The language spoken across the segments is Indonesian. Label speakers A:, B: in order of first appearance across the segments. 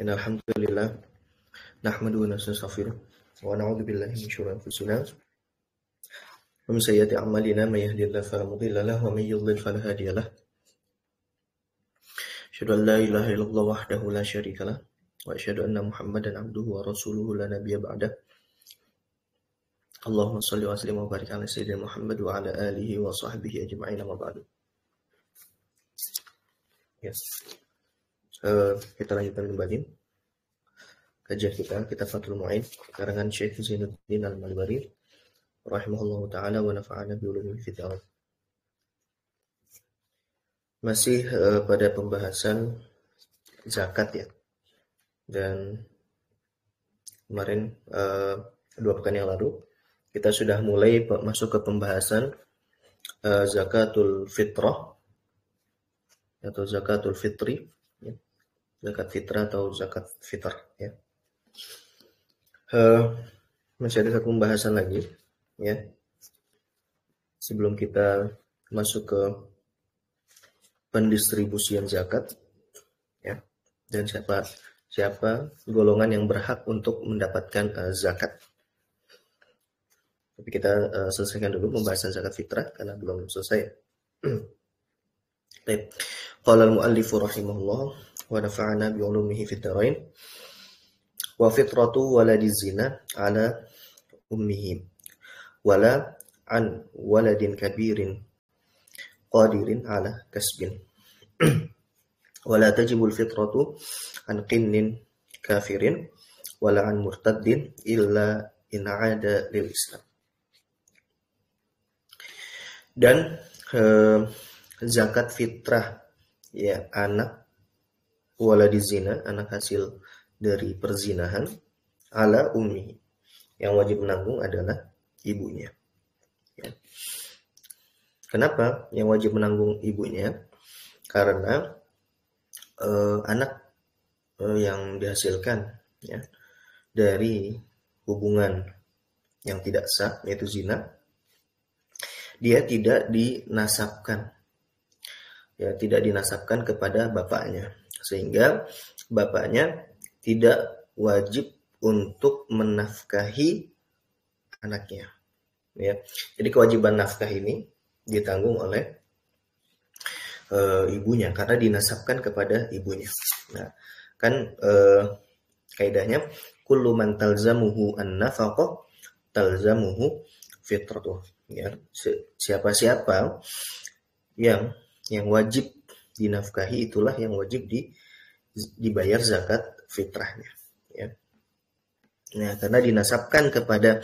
A: إن الحمد لله نحمده ونستغفره ونعوذ بالله من شرور أنفسنا ومن سيئات أعمالنا من يهد الله فلا مضل له ومن يضلل فلا هادي له أشهد أن لا إله إلا الله وحده لا شريك له وأشهد أن محمدا عبده ورسوله لا نبي بعده اللهم صل وسلم وبارك على سيدنا محمد وعلى آله وصحبه أجمعين وبعد Yes. Uh, kita lanjutkan kembali kajian kita kita fatul Mu'in karangan Syekh Zainuddin Al-Malbari rahimahullahu taala wa nafa'ana bi ulumil fid Masih uh, pada pembahasan zakat ya. Dan kemarin uh, dua pekan yang lalu kita sudah mulai masuk ke pembahasan uh, zakatul fitrah atau zakatul fitri ya. zakat fitrah atau zakat fitr ya uh, masih ada satu pembahasan lagi ya sebelum kita masuk ke pendistribusian zakat ya dan siapa siapa golongan yang berhak untuk mendapatkan uh, zakat tapi kita uh, selesaikan dulu pembahasan zakat fitrah karena belum selesai Baik. Qala al-muallif rahimahullah wa nafa'ana bi ulumihi fid darain. Wa fitratu waladi zina ala ummihi wala an waladin kabirin qadirin ala kasbin. tajibul fitratu an qinnin kafirin, wala an murtaddin illa in ada lil islam dan eh, Zakat fitrah, ya anak wala zina, anak hasil dari perzinahan, ala umi Yang wajib menanggung adalah ibunya. Ya. Kenapa yang wajib menanggung ibunya? Karena eh, anak eh, yang dihasilkan ya, dari hubungan yang tidak sah yaitu zina, dia tidak dinasabkan ya tidak dinasabkan kepada bapaknya sehingga bapaknya tidak wajib untuk menafkahi anaknya ya jadi kewajiban nafkah ini ditanggung oleh e, ibunya karena dinasabkan kepada ibunya nah kan e, kaidahnya kullu man talzamuhu an talzamuhu fitratuh ya siapa-siapa yang yang wajib dinafkahi itulah yang wajib di, dibayar zakat fitrahnya ya. Nah, karena dinasabkan kepada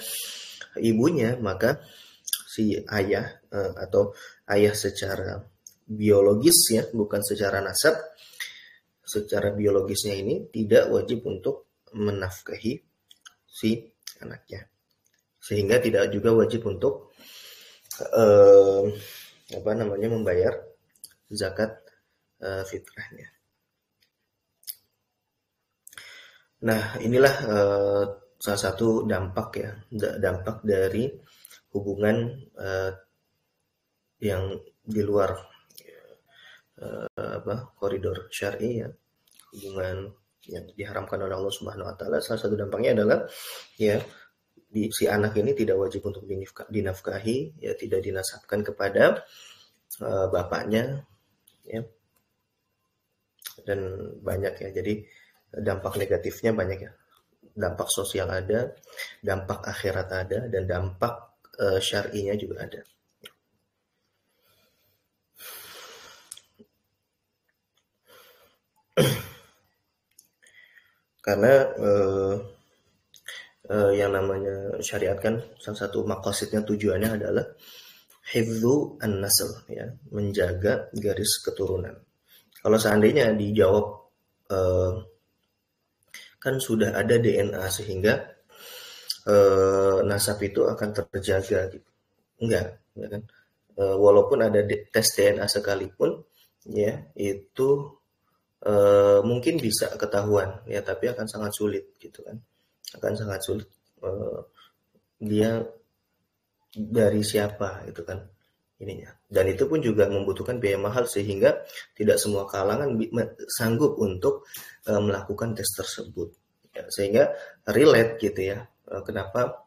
A: ibunya maka si ayah eh, atau ayah secara biologis ya, bukan secara nasab. Secara biologisnya ini tidak wajib untuk menafkahi si anaknya. Sehingga tidak juga wajib untuk eh, apa namanya membayar zakat uh, fitrahnya. Nah, inilah uh, salah satu dampak ya, dampak dari hubungan uh, yang di luar apa koridor syar'i ya, hubungan yang diharamkan oleh Allah Subhanahu wa taala. Salah satu dampaknya adalah ya di, si anak ini tidak wajib untuk dinafkahi, ya tidak dinasabkan kepada uh, bapaknya ya dan banyak ya jadi dampak negatifnya banyak ya dampak sosial ada dampak akhirat ada dan dampak uh, eh, syar'inya juga ada karena uh, uh, yang namanya syariat kan salah satu makosidnya tujuannya adalah hifzu an-nasl ya, menjaga garis keturunan. Kalau seandainya dijawab eh, kan sudah ada DNA sehingga eh, nasab itu akan terjaga gitu. Enggak, ya kan? Eh, walaupun ada tes DNA sekalipun ya itu eh, mungkin bisa ketahuan ya tapi akan sangat sulit gitu kan. Akan sangat sulit eh, dia dari siapa gitu kan ininya. Dan itu pun juga membutuhkan biaya mahal sehingga tidak semua kalangan sanggup untuk uh, melakukan tes tersebut. Ya, sehingga relate gitu ya. uh, kenapa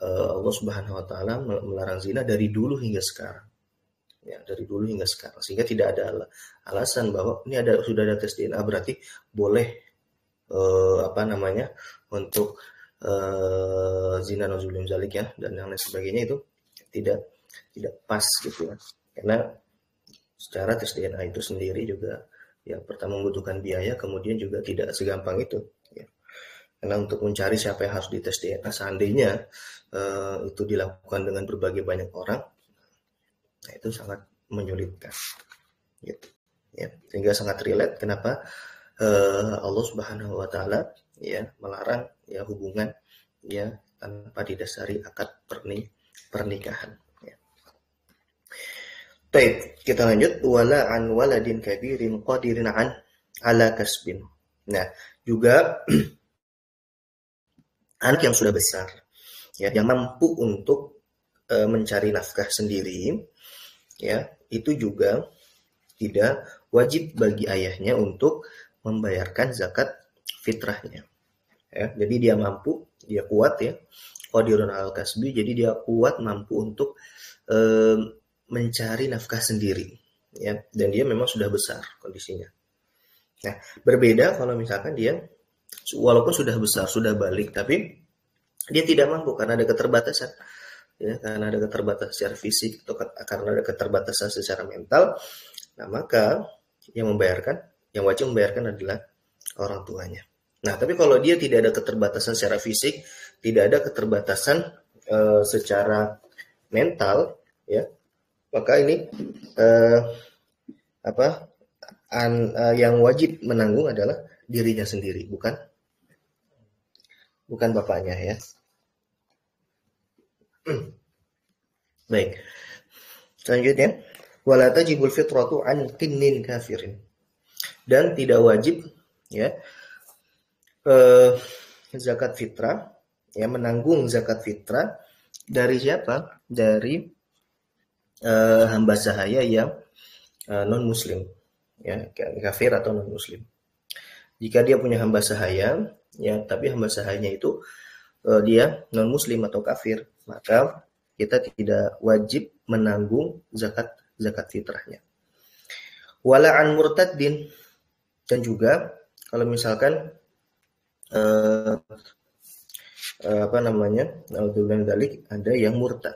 A: uh, Allah Subhanahu wa taala melarang zina dari dulu hingga sekarang. Ya, dari dulu hingga sekarang. Sehingga tidak ada al alasan bahwa ini ada sudah ada tes DNA berarti boleh uh, apa namanya untuk Eh, zina nuzulum zalik ya dan yang lain sebagainya itu tidak tidak pas gitu ya karena secara tes DNA itu sendiri juga ya pertama membutuhkan biaya kemudian juga tidak segampang itu ya. karena untuk mencari siapa yang harus dites DNA seandainya uh, itu dilakukan dengan berbagai banyak orang nah, itu sangat menyulitkan gitu ya sehingga sangat relate kenapa uh, Allah Subhanahu wa taala ya melarang ya hubungan ya tanpa didasari akad perni pernikahan. Ya. Baik, kita lanjut wala an waladin kabirin qadirin an ala kasbin. Nah, juga anak yang sudah besar ya yang mampu untuk e, mencari nafkah sendiri ya itu juga tidak wajib bagi ayahnya untuk membayarkan zakat fitrahnya. Ya, jadi dia mampu, dia kuat ya. Qadirun al kasbi, jadi dia kuat mampu untuk e, mencari nafkah sendiri. Ya, dan dia memang sudah besar kondisinya. Nah, berbeda kalau misalkan dia walaupun sudah besar, sudah balik, tapi dia tidak mampu karena ada keterbatasan ya karena ada keterbatasan secara fisik atau karena ada keterbatasan secara mental nah maka yang membayarkan yang wajib membayarkan adalah orang tuanya Nah, tapi kalau dia tidak ada keterbatasan secara fisik, tidak ada keterbatasan uh, secara mental, ya, maka ini uh, apa an, uh, yang wajib menanggung adalah dirinya sendiri, bukan bukan bapaknya ya. Baik. Selanjutnya, walata jibul fitratu an tinnin kafirin. Dan tidak wajib ya eh, zakat fitrah, ya menanggung zakat fitrah dari siapa? Dari eh, hamba sahaya yang eh, non muslim, ya kafir atau non muslim. Jika dia punya hamba sahaya, ya tapi hamba sahayanya itu eh, dia non muslim atau kafir, maka kita tidak wajib menanggung zakat zakat fitrahnya. walaan murtadin din dan juga kalau misalkan uh, apa namanya dalik ada yang murtad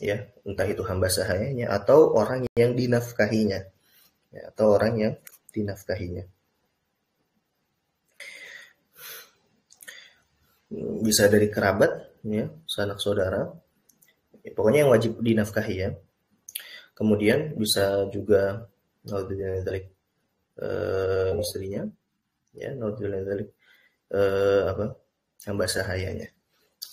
A: ya entah itu hamba sahayanya atau orang yang dinafkahinya ya, atau orang yang dinafkahinya bisa dari kerabat ya sanak saudara ya, pokoknya yang wajib dinafkahi ya kemudian bisa juga naudzubillah dari uh, eh, istrinya ya naudzubillah dari eh, apa hamba sahayanya.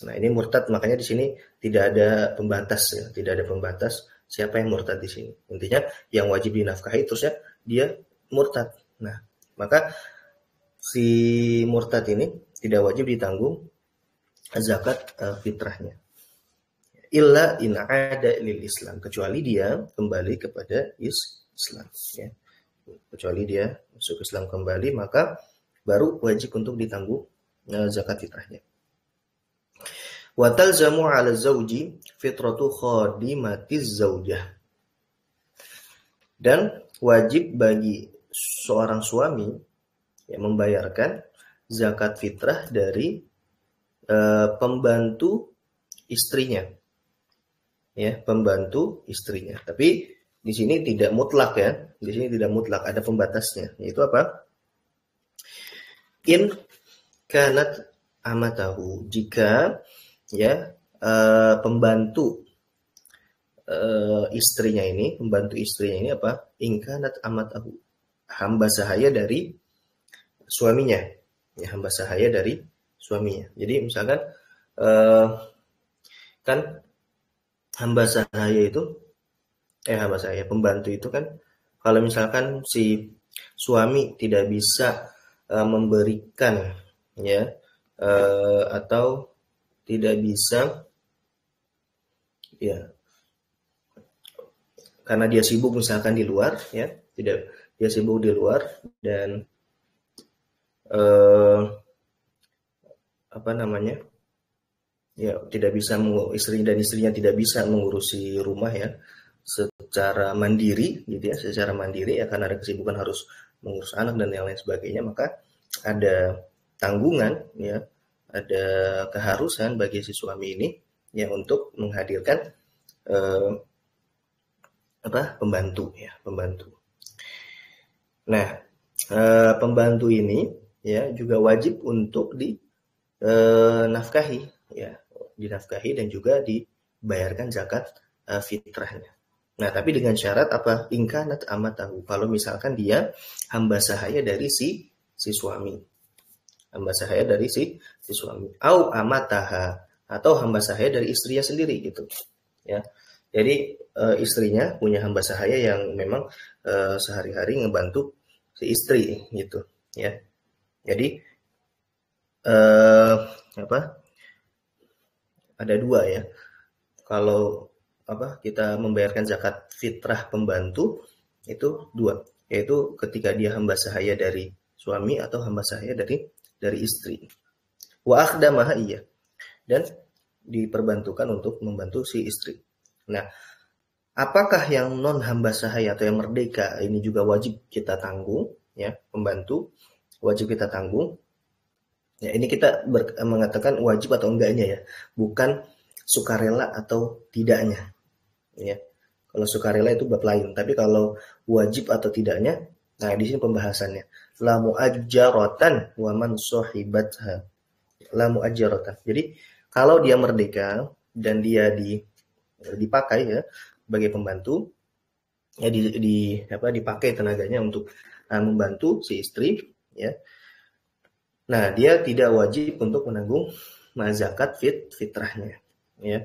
A: Nah ini murtad makanya di sini tidak ada pembatas ya, tidak ada pembatas siapa yang murtad di sini. Intinya yang wajib dinafkahi terusnya dia murtad. Nah maka si murtad ini tidak wajib ditanggung zakat eh, fitrahnya. Illa in ada lil Islam kecuali dia kembali kepada Islam ya. Kecuali dia masuk Islam kembali maka baru wajib untuk ditanggung eh, zakat fitrahnya. Wa talzamu 'ala zauji fitratu khodimatiz zaujah. Dan wajib bagi seorang suami yang membayarkan zakat fitrah dari e, pembantu istrinya. Ya, pembantu istrinya. Tapi di sini tidak mutlak ya. Di sini tidak mutlak, ada pembatasnya. Itu apa? in kanat amatahu jika ya uh, pembantu uh, istrinya ini pembantu istrinya ini apa in kanat amatahu hamba sahaya dari suaminya ya hamba sahaya dari suaminya jadi misalkan uh, kan hamba sahaya itu eh hamba sahaya pembantu itu kan kalau misalkan si suami tidak bisa uh, memberikan ya uh, atau tidak bisa ya karena dia sibuk misalkan di luar ya tidak dia sibuk di luar dan uh, apa namanya ya tidak bisa istri dan istrinya tidak bisa mengurusi rumah ya secara mandiri gitu ya secara mandiri ya karena ada kesibukan harus mengurus anak dan yang lain sebagainya maka ada tanggungan ya ada keharusan bagi si suami ini ya untuk menghadirkan eh, apa pembantu ya pembantu nah eh, pembantu ini ya juga wajib untuk dinafkahi eh, ya dinafkahi dan juga dibayarkan zakat eh, fitrahnya Nah, tapi dengan syarat apa? Ingkanat tahu. Kalau misalkan dia hamba sahaya dari si si suami. Hamba sahaya dari si si suami. Au amataha atau hamba sahaya dari istrinya sendiri gitu. Ya. Jadi e, istrinya punya hamba sahaya yang memang e, sehari-hari ngebantu si istri gitu, ya. Jadi e, apa? Ada dua ya. Kalau apa kita membayarkan zakat fitrah pembantu itu dua yaitu ketika dia hamba sahaya dari suami atau hamba sahaya dari dari istri wa akhdamaha iya dan diperbantukan untuk membantu si istri nah apakah yang non hamba sahaya atau yang merdeka ini juga wajib kita tanggung ya pembantu wajib kita tanggung ya ini kita ber, mengatakan wajib atau enggaknya ya bukan sukarela atau tidaknya ya. Kalau sukarela itu bab lain, tapi kalau wajib atau tidaknya, nah di sini pembahasannya. La muajjaratan wa man sahibatha. La muajjaratan. Jadi kalau dia merdeka dan dia di dipakai ya sebagai pembantu ya di, di apa dipakai tenaganya untuk uh, membantu si istri ya. Nah, dia tidak wajib untuk menanggung zakat fit fitrahnya ya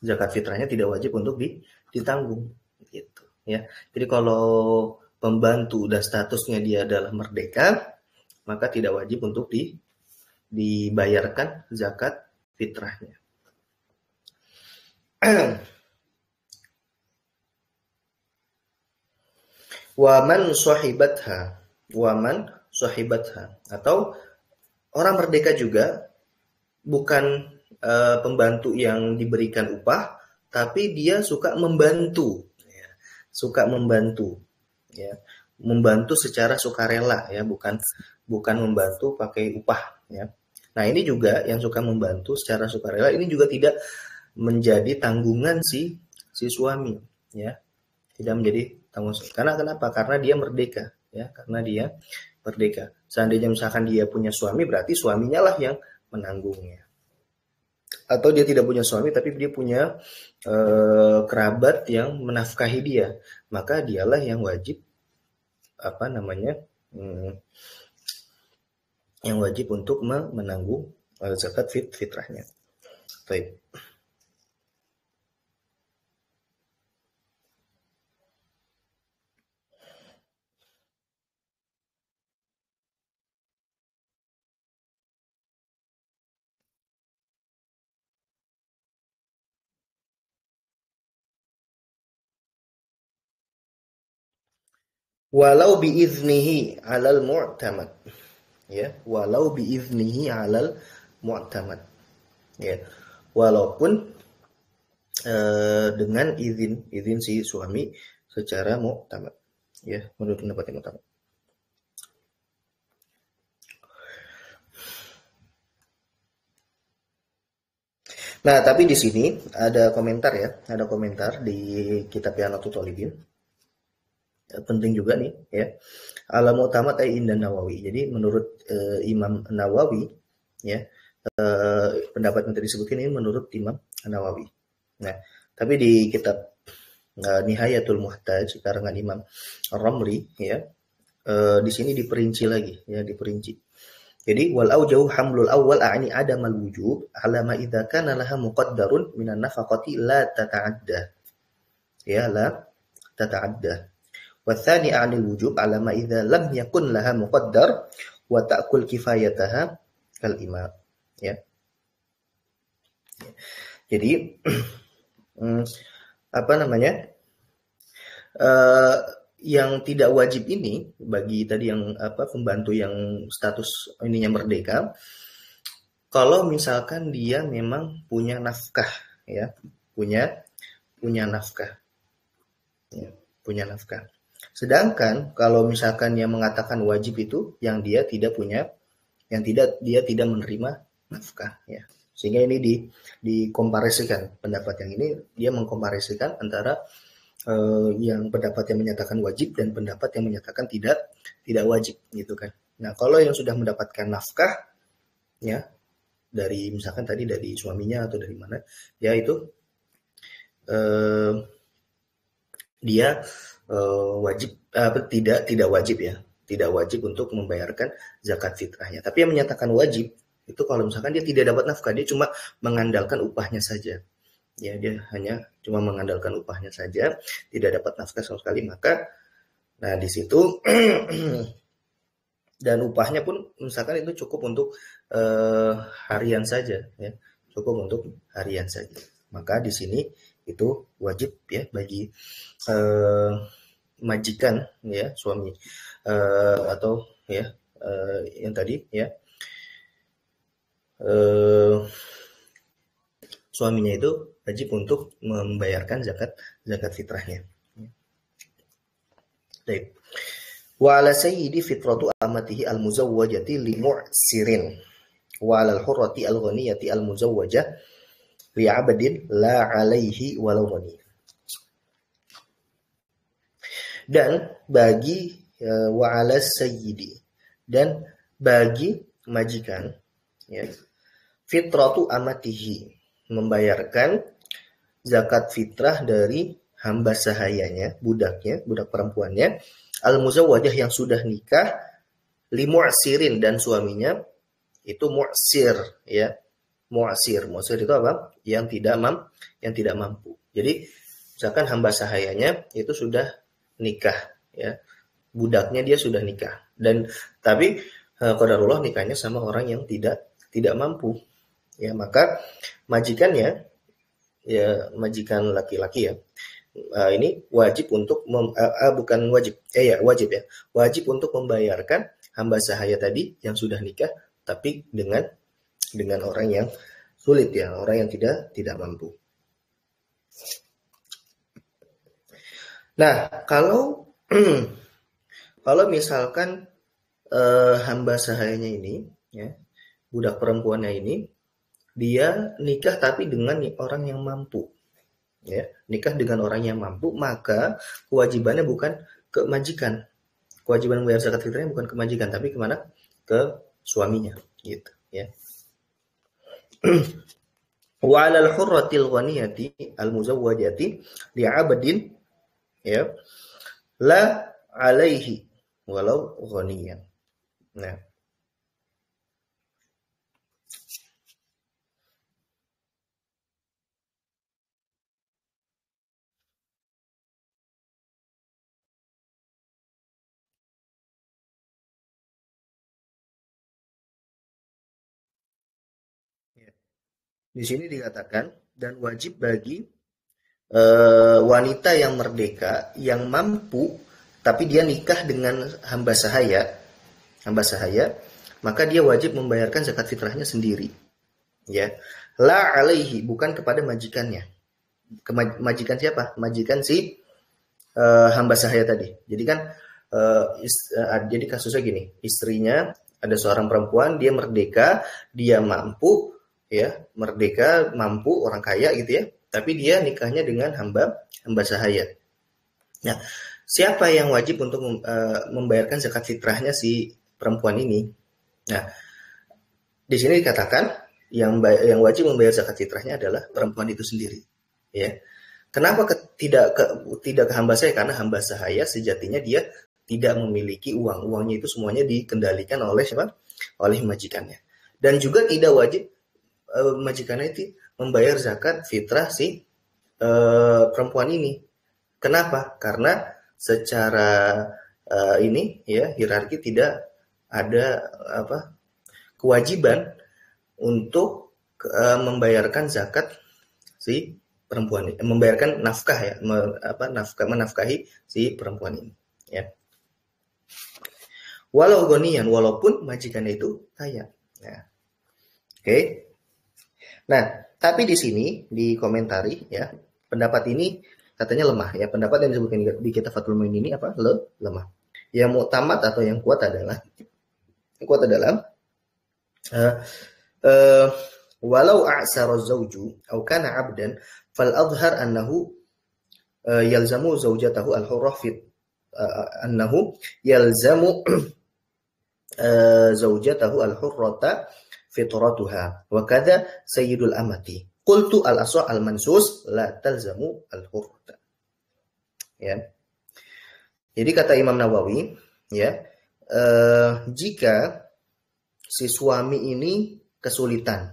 A: zakat fitrahnya tidak wajib untuk di ditanggung gitu ya. Jadi kalau pembantu dan statusnya dia adalah merdeka, maka tidak wajib untuk di, dibayarkan zakat fitrahnya. Waman sahibatha, waman sahibatha atau orang merdeka juga bukan uh, pembantu yang diberikan upah, tapi dia suka membantu, ya. suka membantu, ya, membantu secara sukarela, ya, bukan bukan membantu pakai upah, ya. Nah ini juga yang suka membantu secara sukarela ini juga tidak menjadi tanggungan si si suami, ya, tidak menjadi tanggung karena kenapa? Karena dia merdeka, ya, karena dia merdeka. Seandainya misalkan dia punya suami, berarti suaminya lah yang menanggungnya atau dia tidak punya suami tapi dia punya e, kerabat yang menafkahi dia maka dialah yang wajib apa namanya hmm, yang wajib untuk menanggung eh, zakat fit fitrahnya. Baik. walau biiznihi alal mu'tamad ya walau biiznihi alal mu'tamad ya walaupun uh, dengan izin izin si suami secara mu'tamad ya menurut pendapat yang utama Nah, tapi di sini ada komentar ya, ada komentar di kitab Yanatu Tolibin. Eh, penting juga nih ya Alam utama ay dan Nawawi. Jadi menurut uh, Imam Nawawi ya uh, pendapat yang tadi sebutin ini menurut Imam Nawawi. Nah, tapi di kitab uh, Nihayatul Muhtaj karangan Imam Romli, ya uh, di sini diperinci lagi ya diperinci. Jadi wal jauh hamlul awal a'ni ada wujub ala ma idza kana laha muqaddarun minan nafaqati la tata'adda. Ya la tata'adda. والثاني عن الوجوب على ما إذا لم يكن لها مقدر وتأكل كفايتها كالإماء ya jadi hmm, apa namanya uh, yang tidak wajib ini bagi tadi yang apa pembantu yang status ininya merdeka kalau misalkan dia memang punya nafkah ya punya punya nafkah ya, punya nafkah Sedangkan kalau misalkan yang mengatakan wajib itu yang dia tidak punya, yang tidak dia tidak menerima nafkah ya. Sehingga ini di dikomparasikan pendapat yang ini dia mengkomparasikan antara eh, yang pendapat yang menyatakan wajib dan pendapat yang menyatakan tidak tidak wajib gitu kan. Nah, kalau yang sudah mendapatkan nafkah ya dari misalkan tadi dari suaminya atau dari mana ya itu eh, dia uh, wajib uh, tidak tidak wajib ya tidak wajib untuk membayarkan zakat fitrahnya tapi yang menyatakan wajib itu kalau misalkan dia tidak dapat nafkah dia cuma mengandalkan upahnya saja ya dia hanya cuma mengandalkan upahnya saja tidak dapat nafkah sama sekali maka nah di situ dan upahnya pun misalkan itu cukup untuk uh, harian saja ya cukup untuk harian saja maka di sini itu wajib ya bagi uh, majikan ya suami uh, atau ya uh, yang tadi ya uh, suaminya itu wajib untuk membayarkan zakat zakat fitrahnya. Baik. Wa ala sayyidi fitratu amatihi al-muzawwajati li mu'sirin wa ala al-hurrati al-ghaniyati al-muzawwajah li'abdin la alaihi walau ghani. Dan bagi e, wa ala sayyidi dan bagi majikan ya fitratu amatihi membayarkan zakat fitrah dari hamba sahayanya budaknya budak perempuannya al muzawwajah yang sudah nikah limu'sirin dan suaminya itu mu'sir ya mu'asir. Mu'asir itu apa? Yang tidak mam, yang tidak mampu. Jadi misalkan hamba sahayanya itu sudah nikah ya. Budaknya dia sudah nikah. Dan tapi e, qadarullah nikahnya sama orang yang tidak tidak mampu. Ya, maka majikannya ya majikan laki-laki ya. Uh, ini wajib untuk mem, uh, uh, bukan wajib eh ya wajib ya wajib untuk membayarkan hamba sahaya tadi yang sudah nikah tapi dengan dengan orang yang sulit ya, orang yang tidak tidak mampu. Nah, kalau kalau misalkan eh, hamba sahayanya ini, ya, budak perempuannya ini, dia nikah tapi dengan orang yang mampu, ya, nikah dengan orang yang mampu, maka kewajibannya bukan ke majikan, kewajiban membayar zakat fitrahnya bukan ke majikan, tapi kemana? Ke suaminya, gitu, ya wa 'alal hurratil ghaniyati al muzawwajati di abadin ya la alaihi walau ghaniyan. Nah, Di sini dikatakan dan wajib bagi e, wanita yang merdeka yang mampu tapi dia nikah dengan hamba sahaya, hamba sahaya, maka dia wajib membayarkan zakat fitrahnya sendiri. Ya. La alaihi bukan kepada majikannya. Kemaj majikan siapa? Majikan si e, hamba sahaya tadi. Jadi kan e, is, e, jadi kasusnya gini, istrinya ada seorang perempuan, dia merdeka, dia mampu, ya merdeka mampu orang kaya gitu ya tapi dia nikahnya dengan hamba hamba sahaya nah siapa yang wajib untuk e, membayarkan zakat fitrahnya si perempuan ini nah di sini dikatakan yang yang wajib membayar zakat fitrahnya adalah perempuan itu sendiri ya kenapa ke, tidak ke, tidak ke hamba saya karena hamba sahaya sejatinya dia tidak memiliki uang uangnya itu semuanya dikendalikan oleh siapa oleh majikannya dan juga tidak wajib Eh, majikannya itu membayar zakat fitrah si uh, perempuan ini. Kenapa? Karena secara uh, ini ya hierarki tidak ada apa kewajiban untuk uh, membayarkan zakat si perempuan ini, membayarkan nafkah ya, me, apa nafkah menafkahi si perempuan ini, ya. Walau gonian, walaupun majikan itu kaya. ya, Oke. Okay. Nah, tapi di sini di komentari ya pendapat ini katanya lemah ya pendapat yang disebutkan di kitab Fathul Muin ini apa le lemah yang muktamad atau yang kuat adalah yang kuat adalah uh, uh, walau a'sara zauju au kana 'abdan fal adhhar eh, annahu yalzamu zawjatahu al hurrah fi uh, annahu yalzamu uh, al hurrata fitratuha wa kadza sayyidul amati qultu al aswa al mansus la talzamu al hurta ya jadi kata Imam Nawawi ya eh, jika si suami ini kesulitan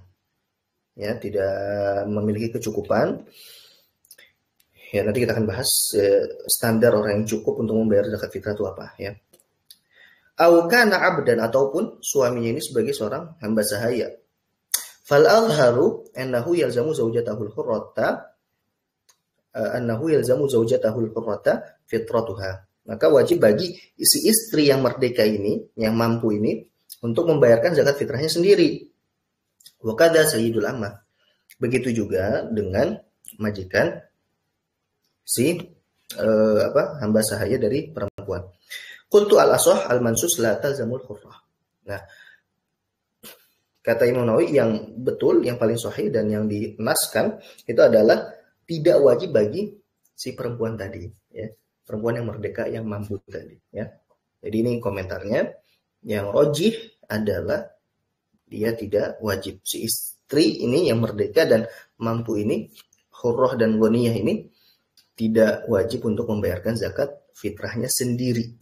A: ya tidak memiliki kecukupan ya nanti kita akan bahas eh, standar orang yang cukup untuk membayar zakat fitrah itu apa ya Aukana kana abdan ataupun suaminya ini sebagai seorang hamba sahaya. Fal azharu annahu yalzamu zaujatahul hurrata eh, annahu yalzamu zaujatahul hurrata fitratuha. Maka wajib bagi si istri yang merdeka ini, yang mampu ini, untuk membayarkan zakat fitrahnya sendiri. Wakada sayyidul amah. Begitu juga dengan majikan si eh, apa hamba sahaya dari perempuan kuntu al asoh al-mansus la talzamul hurrah. Nah, kata Imam Nawawi yang betul, yang paling sahih dan yang dinaskan itu adalah tidak wajib bagi si perempuan tadi, ya. Perempuan yang merdeka yang mampu tadi, ya. Jadi ini komentarnya yang rojih adalah dia tidak wajib si istri ini yang merdeka dan mampu ini hurrah dan goniyah ini tidak wajib untuk membayarkan zakat fitrahnya sendiri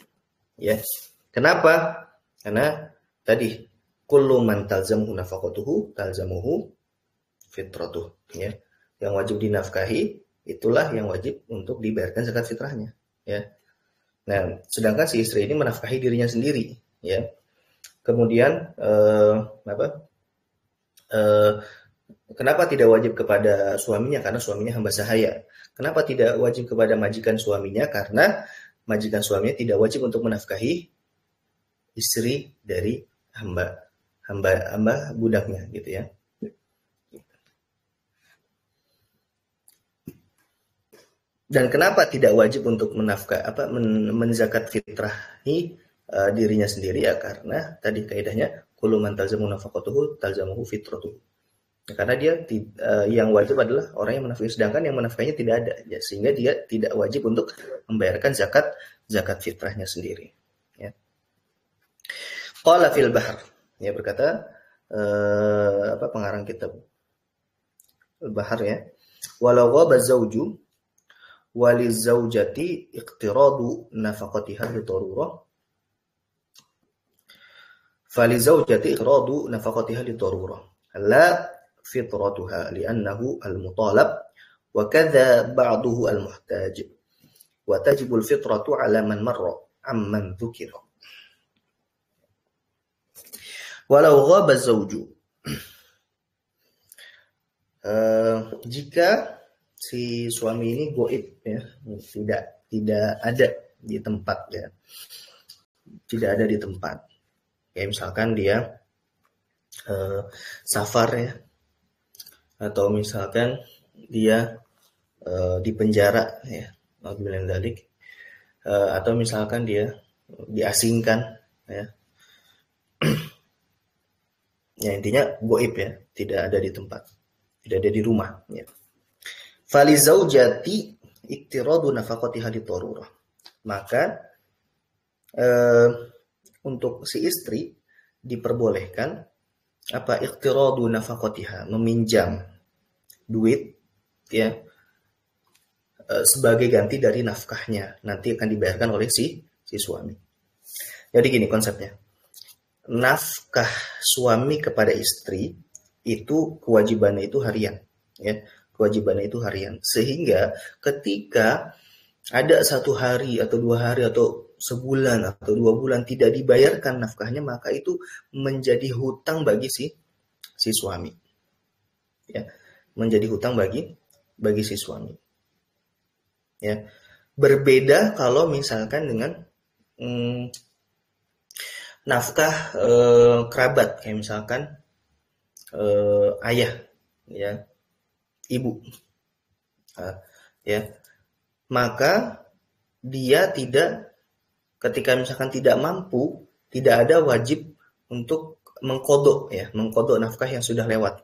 A: Yes. Kenapa? Karena tadi kullu man talzamu nafaqatuhu talzamuhu fitratuh ya. Yang wajib dinafkahi itulah yang wajib untuk dibayarkan zakat fitrahnya ya. Nah, sedangkan si istri ini menafkahi dirinya sendiri ya. Kemudian eh, apa? Eh, Kenapa tidak wajib kepada suaminya? Karena suaminya hamba sahaya. Kenapa tidak wajib kepada majikan suaminya? Karena majikan suaminya tidak wajib untuk menafkahi istri dari hamba hamba hamba budaknya gitu ya. Dan kenapa tidak wajib untuk menafkah apa men, menzakat fitrahi uh, e, dirinya sendiri ya karena tadi kaidahnya kuluman talzamu nafaqatuhu talzamuhu tuh karena dia uh, yang wajib adalah orang yang menafkahi sedangkan yang menafkahinya tidak ada ya sehingga dia tidak wajib untuk membayarkan zakat zakat fitrahnya sendiri ya qala fil bahr ya berkata uh, apa pengarang kitab bahar ya walau ghaba zauju waliz zaujati iqtiradu nafaqatiha bi darurah zaujati iqtiradu nafaqatiha li darurah la فطرتها لأنه المطالب وكذا بعضه المحتاج وتجب الفطرة على من مر عمن ذكر ولو غاب الزوج uh, jika si suami ini goib ya tidak tidak ada di tempat ya tidak ada di tempat ya misalkan dia uh, safar ya atau misalkan dia uh, penjara ya naudzubillah dalik uh, eh, atau misalkan dia diasingkan ya ya intinya goib ya tidak ada di tempat tidak ada di rumah ya falizaujati iktiradu nafaqatiha di tarurah maka eh, untuk si istri diperbolehkan apa iqtiradu nafaqatiha meminjam duit ya eh, sebagai ganti dari nafkahnya nanti akan dibayarkan oleh si si suami. Jadi gini konsepnya. Nafkah suami kepada istri itu kewajibannya itu harian ya. Kewajibannya itu harian. Sehingga ketika ada satu hari atau dua hari atau sebulan atau dua bulan tidak dibayarkan nafkahnya maka itu menjadi hutang bagi si si suami ya menjadi hutang bagi bagi si suami ya berbeda kalau misalkan dengan hmm, nafkah eh, kerabat kayak misalkan eh, ayah ya ibu nah, ya maka dia tidak ketika misalkan tidak mampu, tidak ada wajib untuk mengkodok ya, mengkodok nafkah yang sudah lewat.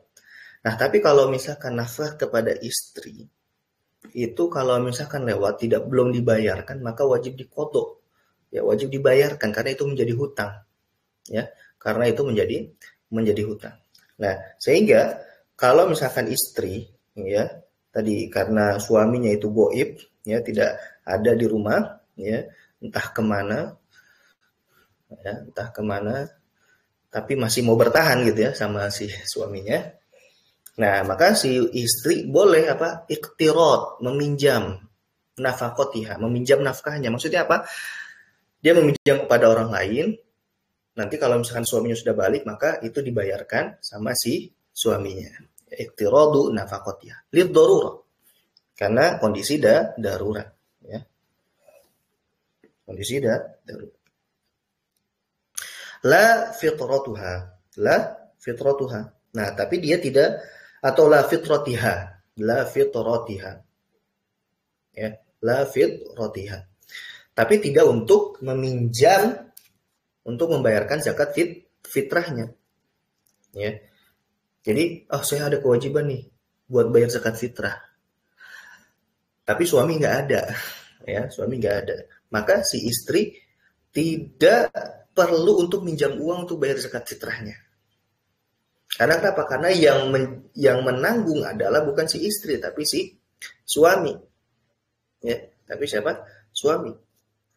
A: Nah, tapi kalau misalkan nafkah kepada istri itu kalau misalkan lewat tidak belum dibayarkan maka wajib dikodok ya wajib dibayarkan karena itu menjadi hutang ya karena itu menjadi menjadi hutang nah sehingga kalau misalkan istri ya tadi karena suaminya itu goib ya tidak ada di rumah ya entah kemana, ya, entah kemana, tapi masih mau bertahan gitu ya sama si suaminya. Nah, maka si istri boleh apa? Iktirot, meminjam nafkah nafakotiha, meminjam nafkahnya. Maksudnya apa? Dia meminjam kepada orang lain. Nanti kalau misalkan suaminya sudah balik, maka itu dibayarkan sama si suaminya. Iktirodu nafakotiha. Lid Karena kondisi da darurat. Kondisi darurat. La fitratuha. La fitratuha. Nah, tapi dia tidak atau la fitratiha. La fitratiha. Ya, la fitratiha. Tapi tidak untuk meminjam untuk membayarkan zakat fit, fitrahnya. Ya. Jadi, oh saya ada kewajiban nih buat bayar zakat fitrah. Tapi suami nggak ada, ya suami nggak ada maka si istri tidak perlu untuk minjam uang untuk bayar zakat fitrahnya. Karena apa? Karena yang men, yang menanggung adalah bukan si istri tapi si suami. Ya, tapi siapa? Suami.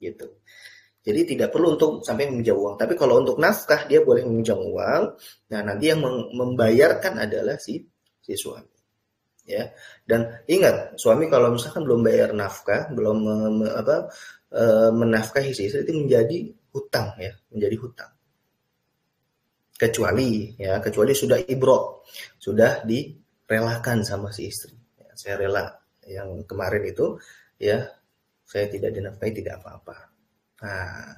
A: Gitu. Jadi tidak perlu untuk sampai meminjam uang. Tapi kalau untuk nafkah dia boleh meminjam uang. Nah, nanti yang membayarkan adalah si si suami. Ya. Dan ingat, suami kalau misalkan belum bayar nafkah, belum apa Eh, menafkahi si istri itu menjadi hutang ya, menjadi hutang. Kecuali ya, kecuali sudah ibro, sudah direlakan sama si istri. Ya, saya rela yang kemarin itu ya saya tidak dinafkahi tidak apa-apa. Nah,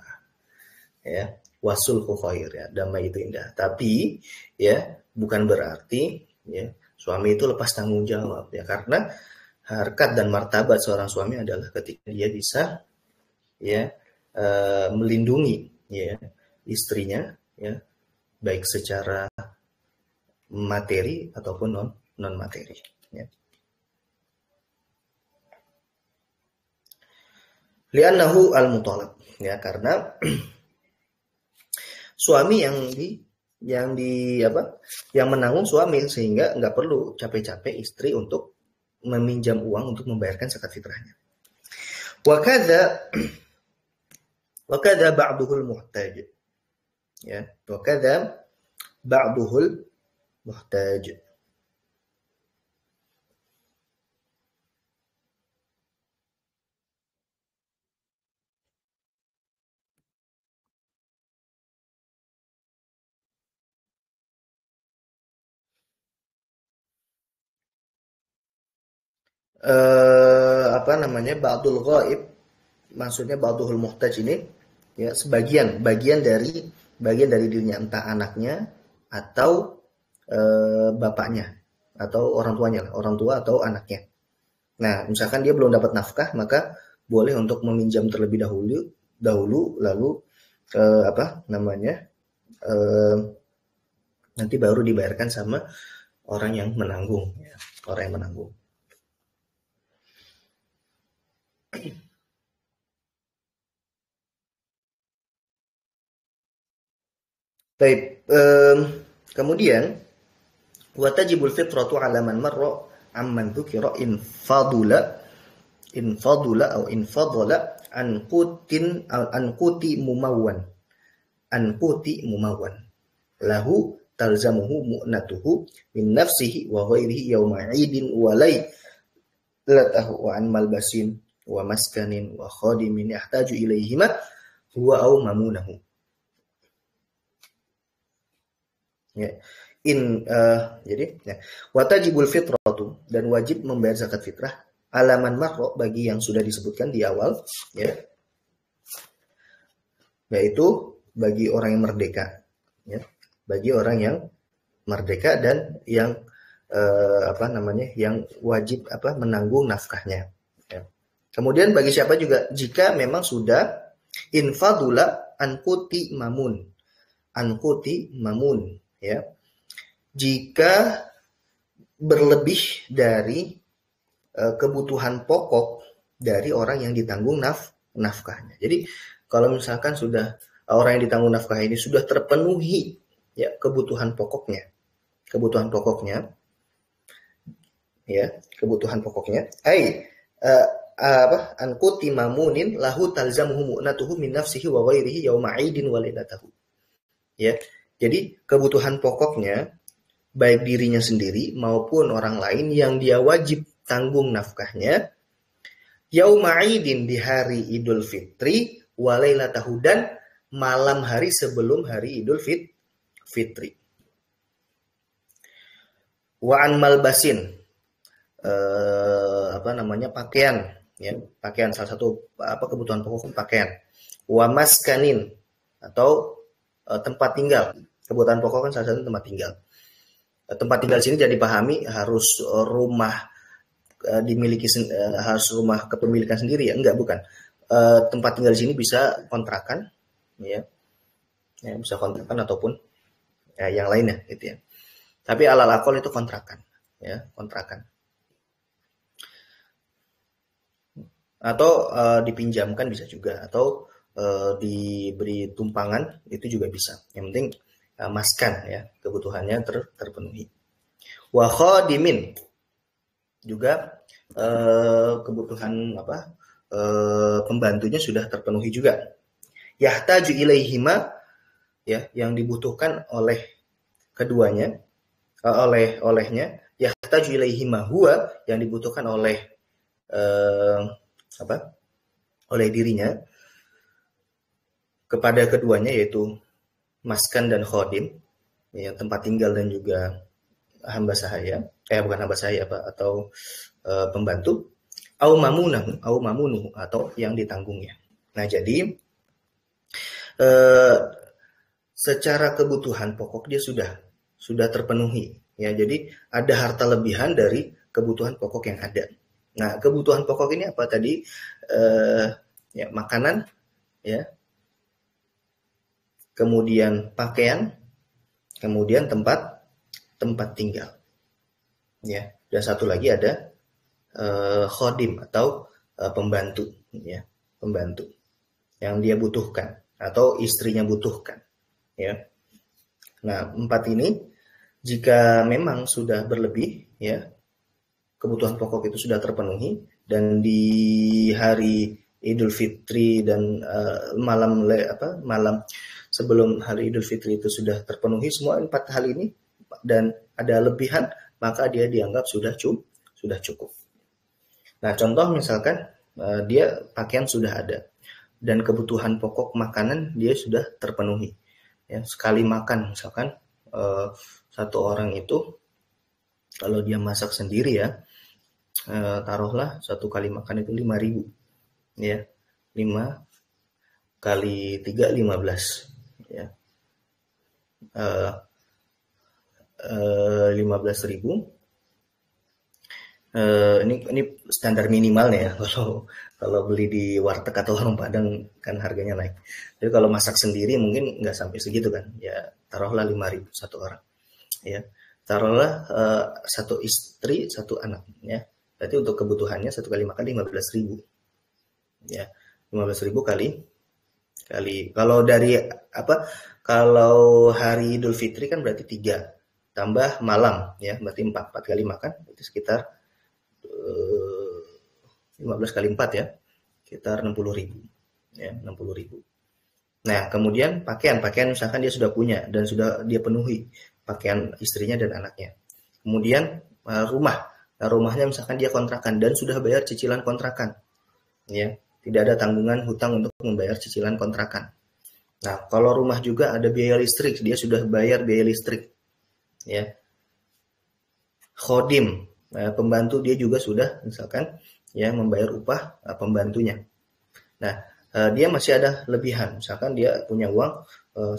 A: ya wasul khair ya damai itu indah tapi ya bukan berarti ya suami itu lepas tanggung jawab ya karena harkat dan martabat seorang suami adalah ketika dia bisa ya uh, melindungi ya istrinya ya baik secara materi ataupun non non materi ya. li'annahu al-mutalab ya karena suami yang di yang di apa yang menanggung suami sehingga nggak perlu capek-capek istri untuk meminjam uang untuk membayarkan zakat fitrahnya. Wakada وكذا بعضه المحتاج يا وكذا بعضه المحتاج uh, apa namanya ba'dul ghaib maksudnya ba'dhul muhtaj ini ya sebagian bagian dari bagian dari dirinya entah anaknya atau e, bapaknya atau orang tuanya lah orang tua atau anaknya nah misalkan dia belum dapat nafkah maka boleh untuk meminjam terlebih dahulu dahulu lalu e, apa namanya e, nanti baru dibayarkan sama orang yang menanggung ya, orang yang menanggung Baik, um, kemudian wataji tajibul fitratu ala man marra amman dzukira in fadula in fadula atau in fadala an qutin al an quti an lahu talzamuhu mu'natuhu min nafsihi wa ghairihi yawma idin wa lay latahu an malbasin wa maskanin wa khadimin yahtaju ilaihima huwa au mamunahu Ya. In uh, jadi ya. Watajibul fitratu dan wajib membayar zakat fitrah alaman makro bagi yang sudah disebutkan di awal ya. Yaitu bagi orang yang merdeka ya. Bagi orang yang merdeka dan yang uh, apa namanya yang wajib apa menanggung nafkahnya. Ya. Kemudian bagi siapa juga jika memang sudah infadula ankuti mamun ankuti mamun ya. Jika berlebih dari uh, kebutuhan pokok dari orang yang ditanggung naf nafkahnya. Jadi kalau misalkan sudah eh, orang yang ditanggung nafkah ini sudah terpenuhi ya kebutuhan pokoknya, kebutuhan pokoknya, ya kebutuhan pokoknya. Hai uh, eh, apa Anku timamunin, lahu talzamuhu mu'natuhu min nafsihi wa ghairihi yauma walidatahu. Ya, jadi kebutuhan pokoknya, baik dirinya sendiri maupun orang lain yang dia wajib tanggung nafkahnya, Yaumaidin di hari Idul Fitri, walailatahu dan malam hari sebelum hari Idul Fit, Fitri. Waan malbasin, eh, apa namanya pakaian, ya pakaian salah satu apa kebutuhan pokok pakaian. maskanin atau Eh, tempat tinggal. Kebutuhan pokok kan salah satu tempat tinggal. Eh, tempat tinggal sini jadi pahami harus eh, rumah dimiliki uh, harus rumah kepemilikan sendiri ya? Enggak bukan. tempat tinggal di sini bisa kontrakan, ya. ya, bisa kontrakan ataupun ya, yang lainnya gitu ya. Tapi ala alkohol itu kontrakan, ya kontrakan. Atau uh, dipinjamkan bisa juga atau uh, diberi tumpangan itu juga bisa. Yang penting uh, maskan ya kebutuhannya ter, terpenuhi. Wahho dimin juga uh, kebutuhan apa uh, pembantunya sudah terpenuhi juga. Yahtaju ilaihima ya yang dibutuhkan oleh keduanya uh, oleh olehnya yahtaju ilaihima huwa yang dibutuhkan oleh uh, apa oleh dirinya kepada keduanya yaitu maskan dan khodim ya tempat tinggal dan juga hamba sahaya eh bukan hamba sahaya apa atau e, pembantu au mamunahu au mamunu atau yang ditanggungnya nah jadi e, secara kebutuhan pokok dia sudah sudah terpenuhi ya jadi ada harta lebihan dari kebutuhan pokok yang ada nah kebutuhan pokok ini apa tadi e, ya makanan ya kemudian pakaian, kemudian tempat tempat tinggal. Ya, dan satu lagi ada uh, eh, khodim atau uh, pembantu, ya, pembantu yang dia butuhkan atau istrinya butuhkan, ya. Nah, empat ini jika memang sudah berlebih, ya, kebutuhan pokok itu sudah terpenuhi dan di hari Idul Fitri dan uh, malam le, apa malam sebelum hari Idul Fitri itu sudah terpenuhi semua empat hal ini dan ada lebihan maka dia dianggap sudah cukup sudah cukup. Nah contoh misalkan uh, dia pakaian sudah ada dan kebutuhan pokok makanan dia sudah terpenuhi. Ya, sekali makan misalkan uh, satu orang itu kalau dia masak sendiri ya uh, taruhlah satu kali makan itu lima ribu ya 5 kali 3 15 ya uh, uh, 15.000 ribu uh, ini ini standar minimalnya ya kalau kalau beli di warteg atau warung padang kan harganya naik tapi kalau masak sendiri mungkin nggak sampai segitu kan ya taruhlah lima ribu satu orang ya taruhlah uh, satu istri satu anak ya berarti untuk kebutuhannya satu kali makan belas ribu ya 15.000 kali kali kalau dari apa kalau hari Idul Fitri kan berarti tiga tambah malam ya berarti empat empat kali makan itu sekitar eh, lima belas kali empat ya sekitar enam puluh ribu ya enam puluh ribu nah kemudian pakaian pakaian misalkan dia sudah punya dan sudah dia penuhi pakaian istrinya dan anaknya kemudian eh, rumah nah, rumahnya misalkan dia kontrakan dan sudah bayar cicilan kontrakan ya tidak ada tanggungan hutang untuk membayar cicilan kontrakan. Nah, kalau rumah juga ada biaya listrik, dia sudah bayar biaya listrik. Ya. Khodim, eh, pembantu dia juga sudah misalkan ya membayar upah eh, pembantunya. Nah, eh, dia masih ada lebihan. Misalkan dia punya uang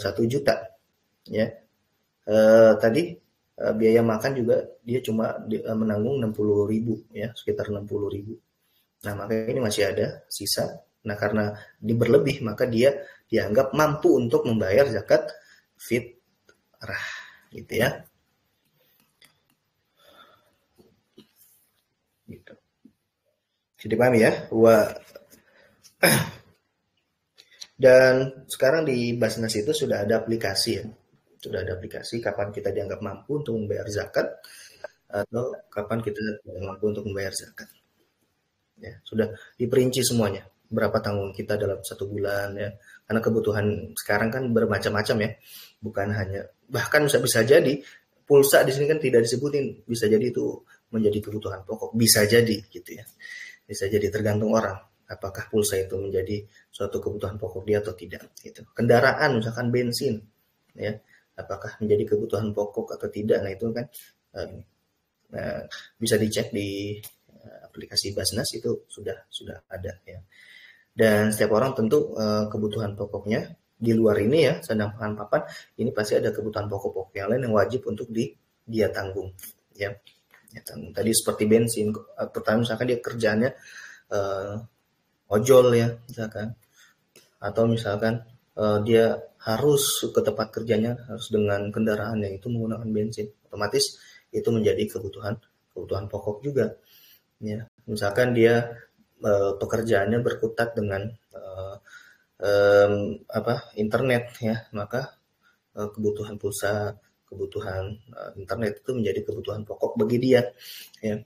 A: satu juta, ya. Tadi biaya makan juga dia cuma menanggung 60 ribu, ya sekitar 60 ribu. Nah, maka ini masih ada sisa. Nah, karena diberlebih, berlebih, maka dia dianggap mampu untuk membayar zakat fitrah, gitu ya. Gitu. Jadi paham ya? Wa dan sekarang di Basnas itu sudah ada aplikasi ya. Sudah ada aplikasi kapan kita dianggap mampu untuk membayar zakat atau kapan kita tidak mampu untuk membayar zakat ya sudah diperinci semuanya berapa tanggung kita dalam satu bulan ya karena kebutuhan sekarang kan bermacam-macam ya bukan hanya bahkan bisa bisa jadi pulsa di sini kan tidak disebutin bisa jadi itu menjadi kebutuhan pokok bisa jadi gitu ya bisa jadi tergantung orang apakah pulsa itu menjadi suatu kebutuhan pokok dia atau tidak gitu kendaraan misalkan bensin ya apakah menjadi kebutuhan pokok atau tidak nah itu kan eh, nah, bisa dicek di Eh, aplikasi Basnas itu sudah sudah ada ya. Dan setiap orang tentu eh, kebutuhan pokoknya di luar ini ya sandang pangan papan ini pasti ada kebutuhan pokok-pokok yang lain yang wajib untuk di dia tanggung ya. ya tanggung. Tadi seperti bensin eh, pertama misalkan dia kerjanya uh, ojol ya misalkan atau misalkan uh, dia harus ke tempat kerjanya harus dengan kendaraan yang itu menggunakan bensin otomatis itu menjadi kebutuhan kebutuhan pokok juga Ya, misalkan dia uh, pekerjaannya berkutat dengan uh, um, apa internet ya, maka uh, kebutuhan pulsa, kebutuhan uh, internet itu menjadi kebutuhan pokok bagi dia. Ya.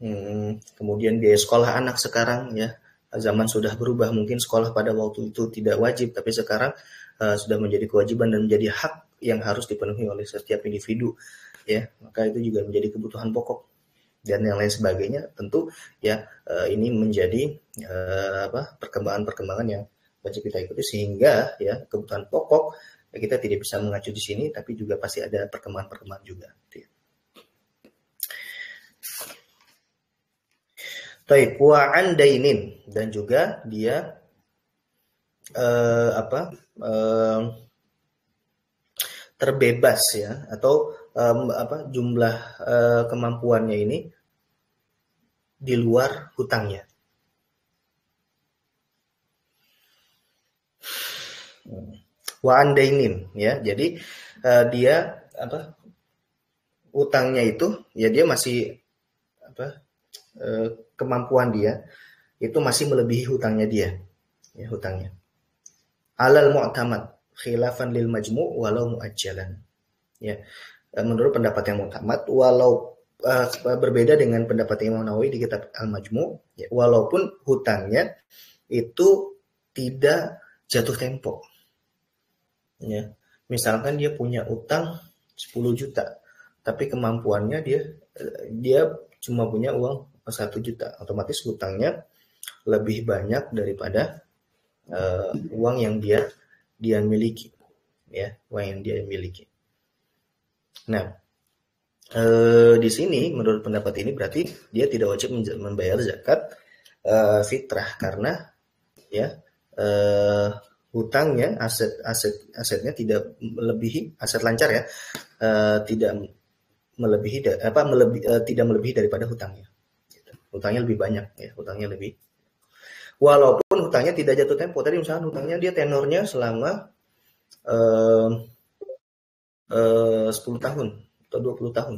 A: Hmm, kemudian biaya sekolah anak sekarang ya zaman sudah berubah mungkin sekolah pada waktu itu tidak wajib tapi sekarang uh, sudah menjadi kewajiban dan menjadi hak yang harus dipenuhi oleh setiap individu ya maka itu juga menjadi kebutuhan pokok dan yang lain sebagainya tentu ya eh, ini menjadi eh, apa perkembangan-perkembangan yang wajib kita ikuti sehingga ya kebutuhan pokok kita tidak bisa mengacu di sini tapi juga pasti ada perkembangan-perkembangan juga. Baik, wa'an dainin dan juga dia eh, apa eh, terbebas ya atau um, apa jumlah uh, kemampuannya ini di luar hutangnya. Wa andainin ya. Jadi uh, dia apa utangnya itu ya dia masih apa uh, kemampuan dia itu masih melebihi hutangnya dia. Ya, hutangnya. Alal mu'tamad khilafan lil majmu' walau mu'ajjalan. Ya. Eh, menurut pendapat yang mutamat walau uh, berbeda dengan pendapat Imam Nawawi di kitab Al-Majmu ya, walaupun hutangnya itu tidak jatuh tempo ya misalkan dia punya utang 10 juta tapi kemampuannya dia eh, dia cuma punya uang 1 juta otomatis hutangnya lebih banyak daripada uh, uang yang dia dia miliki ya uang yang dia miliki Nah, e, di sini menurut pendapat ini berarti dia tidak wajib membayar zakat e, fitrah karena ya e, hutangnya aset aset asetnya tidak melebihi aset lancar ya e, tidak melebihi apa melebih, e, tidak melebihi daripada hutangnya. Hutangnya lebih banyak ya, hutangnya lebih. Walaupun hutangnya tidak jatuh tempo. Tadi misalnya hutangnya dia tenornya selama e, 10 eh, tahun atau 20 tahun.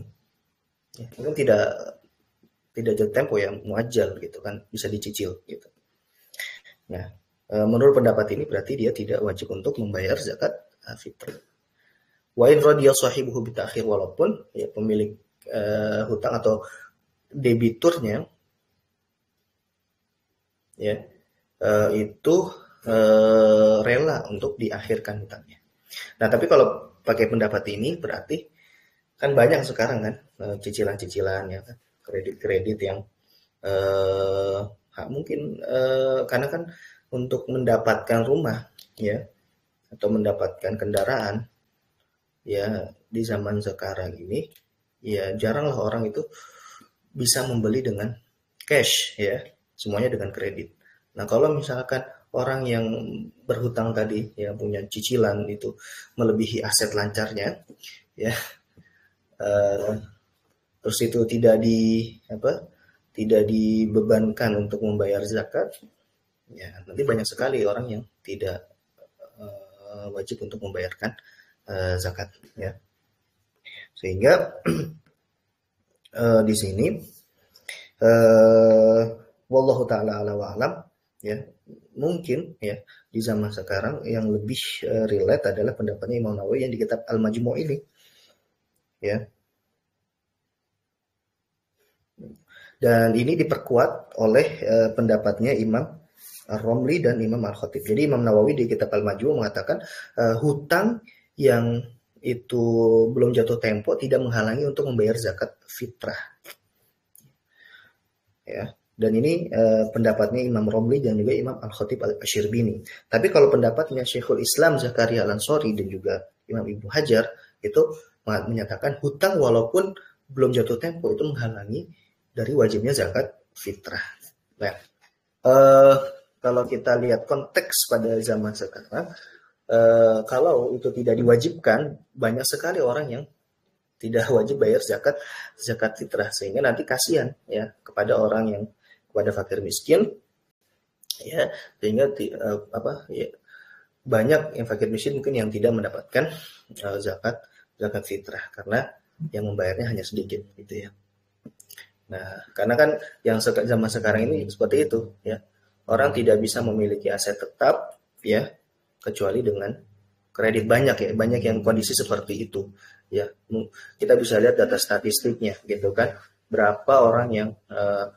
A: Ya, mungkin tidak tidak jauh tempo ya, muajal gitu kan, bisa dicicil gitu. Nah, menurut pendapat ini berarti dia tidak wajib untuk membayar zakat fitrah. Wa in radiya sahibuhu bitakhir walaupun ya pemilik uh, hutang atau debiturnya ya uh, itu uh, rela untuk diakhirkan hutangnya. Nah, tapi kalau pakai pendapat ini berarti kan banyak sekarang kan eh, cicilan-cicilan ya kan kredit-kredit yang eh, mungkin eh, karena kan untuk mendapatkan rumah ya atau mendapatkan kendaraan ya di zaman sekarang ini ya jaranglah orang itu bisa membeli dengan cash ya semuanya dengan kredit. Nah kalau misalkan orang yang berhutang tadi ya punya cicilan itu melebihi aset lancarnya ya uh, terus itu tidak di apa tidak dibebankan untuk membayar zakat ya nanti banyak sekali orang yang tidak uh, wajib untuk membayarkan uh, zakat ya sehingga uh, di sini uh, wallahu taala ala wa alam ya mungkin ya di zaman sekarang yang lebih eh, relate adalah pendapatnya Imam Nawawi yang di kitab Al-Majmu' ini. Ya. Dan ini diperkuat oleh eh, pendapatnya Imam Romli dan Imam al Khotib Jadi Imam Nawawi di kitab Al-Majmu' mengatakan eh, hutang yang itu belum jatuh tempo tidak menghalangi untuk membayar zakat fitrah. Ya. Dan ini eh, pendapatnya Imam Romli dan juga Imam Al-Khatib Al-Ashirbini. Tapi kalau pendapatnya Syekhul Islam Zakaria Al-Ansori dan juga Imam Ibnu Hajar itu menyatakan hutang walaupun belum jatuh tempo itu menghalangi dari wajibnya zakat fitrah. Nah, eh, kalau kita lihat konteks pada zaman sekarang, eh, kalau itu tidak diwajibkan, banyak sekali orang yang tidak wajib bayar zakat zakat fitrah sehingga nanti kasihan ya kepada orang yang kepada fakir miskin ya sehingga uh, apa ya, banyak yang fakir miskin mungkin yang tidak mendapatkan uh, zakat zakat fitrah karena yang membayarnya hanya sedikit gitu ya nah karena kan yang zaman sekarang ini seperti itu ya orang tidak bisa memiliki aset tetap ya kecuali dengan kredit banyak ya banyak yang kondisi seperti itu ya kita bisa lihat data statistiknya gitu kan berapa orang yang uh,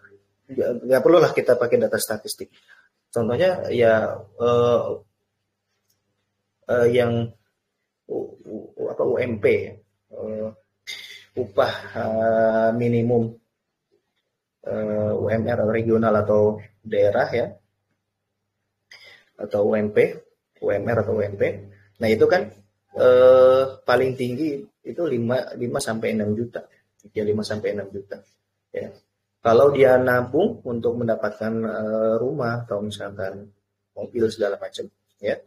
A: nggak perlu lah kita pakai data statistik. Contohnya ya uh, uh, yang uh, uh, apa UMP uh, eh, upah uh, minimum uh, UMR atau regional atau daerah ya atau UMP UMR atau UMP. Nah itu kan uh, paling tinggi itu 5 5 sampai 6 juta. Ya 5 sampai 6 juta. Ya kalau dia nabung untuk mendapatkan uh, rumah atau misalkan mobil segala macam, ya,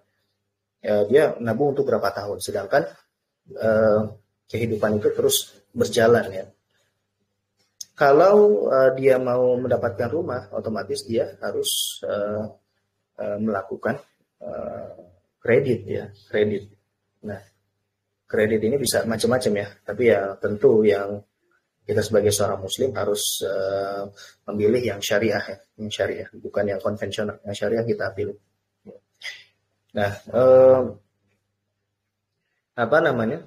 A: ya dia nabung untuk berapa tahun. Sedangkan uh, kehidupan itu terus berjalan ya. Kalau uh, dia mau mendapatkan rumah, otomatis dia harus uh, uh, melakukan uh, kredit ya, kredit. Nah, kredit ini bisa macam-macam ya, tapi ya tentu yang kita sebagai seorang muslim harus uh, memilih yang syariah ya, yang syariah bukan yang konvensional yang syariah kita pilih nah uh, apa namanya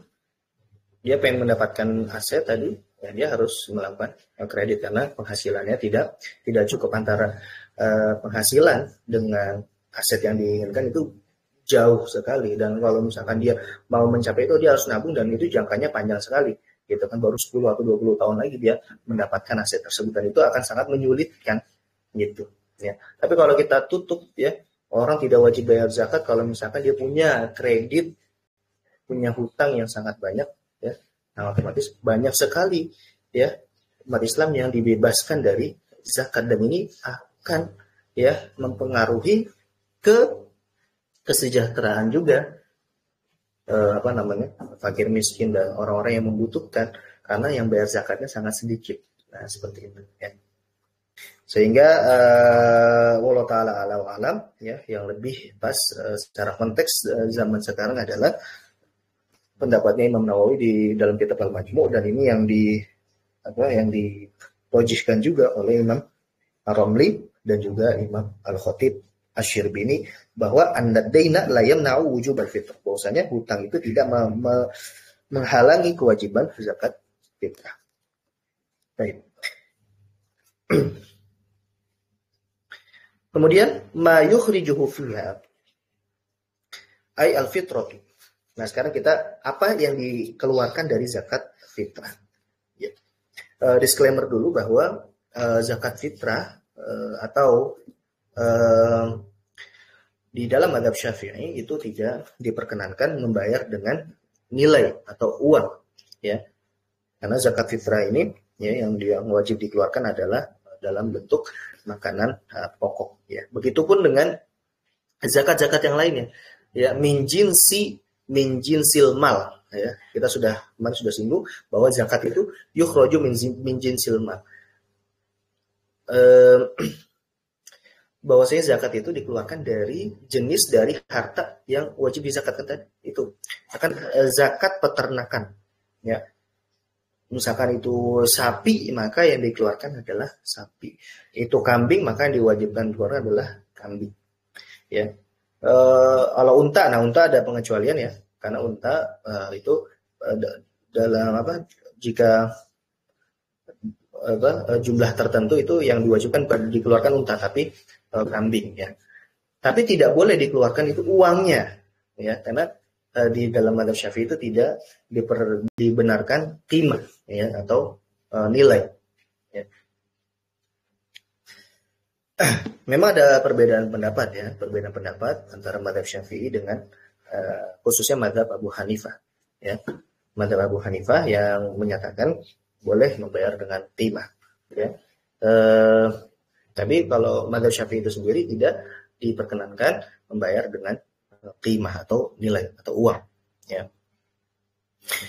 A: dia pengen mendapatkan aset tadi ya dia harus melakukan kredit karena penghasilannya tidak tidak cukup antara uh, penghasilan dengan aset yang diinginkan itu jauh sekali dan kalau misalkan dia mau mencapai itu dia harus nabung dan itu jangkanya panjang sekali gitu kan baru 10 atau 20 tahun lagi dia mendapatkan aset tersebut dan itu akan sangat menyulitkan gitu ya. Tapi kalau kita tutup ya orang tidak wajib bayar zakat kalau misalkan dia punya kredit punya hutang yang sangat banyak ya. Nah, otomatis banyak sekali ya umat Islam yang dibebaskan dari zakat dan ini akan ya mempengaruhi ke kesejahteraan juga uh, apa namanya fakir miskin dan orang-orang yang membutuhkan karena yang bayar zakatnya sangat sedikit. Nah seperti itu ya. Sehingga uh, eh, walau taala ala alam ya yang lebih pas uh, secara konteks uh, zaman sekarang adalah pendapatnya Imam Nawawi di dalam kitab Al Majmu dan ini yang di apa yang dipojiskan juga oleh Imam Ar-Ramli dan juga Imam Al Khatib Asyrbini bahwa anda andadaina layam nau wujud berfitrah. Bahwasanya hutang itu tidak me me menghalangi kewajiban zakat fitrah. Baik. Kemudian ma yukhrijuhu fiha ay al fitratu. Nah, sekarang kita apa yang dikeluarkan dari zakat fitrah. Ya. Uh, disclaimer dulu bahwa uh, zakat fitrah uh, atau Ehm, di dalam adab syafi'i itu tidak diperkenankan membayar dengan nilai atau uang ya karena zakat fitrah ini ya yang dia wajib dikeluarkan adalah dalam bentuk makanan uh, pokok ya begitupun dengan zakat-zakat yang lainnya ya minjinsi si minjin silmal ya kita sudah kemarin sudah singgung bahwa zakat itu yukroju minjin silmal ehm, bahwasanya zakat itu dikeluarkan dari jenis dari harta yang wajib dizakatkan tadi itu akan eh, zakat peternakan ya misalkan itu sapi maka yang dikeluarkan adalah sapi itu kambing maka yang diwajibkan keluar adalah kambing ya e, kalau unta nah unta ada pengecualian ya karena unta e, itu e, dalam apa jika apa, jumlah tertentu itu yang diwajibkan dikeluarkan unta tapi uh, kambing ya. Tapi tidak boleh dikeluarkan itu uangnya ya karena uh, di dalam madhab syafi'i itu tidak diper, dibenarkan timah ya atau uh, nilai. Ya. Memang ada perbedaan pendapat ya, perbedaan pendapat antara madhab syafi'i dengan uh, khususnya madhab Abu Hanifah ya. Madhab Abu Hanifah yang menyatakan boleh membayar dengan timah ya. Uh, tapi kalau madhab syafi'i itu sendiri tidak diperkenankan membayar dengan eh, qimah atau nilai atau uang. Ya.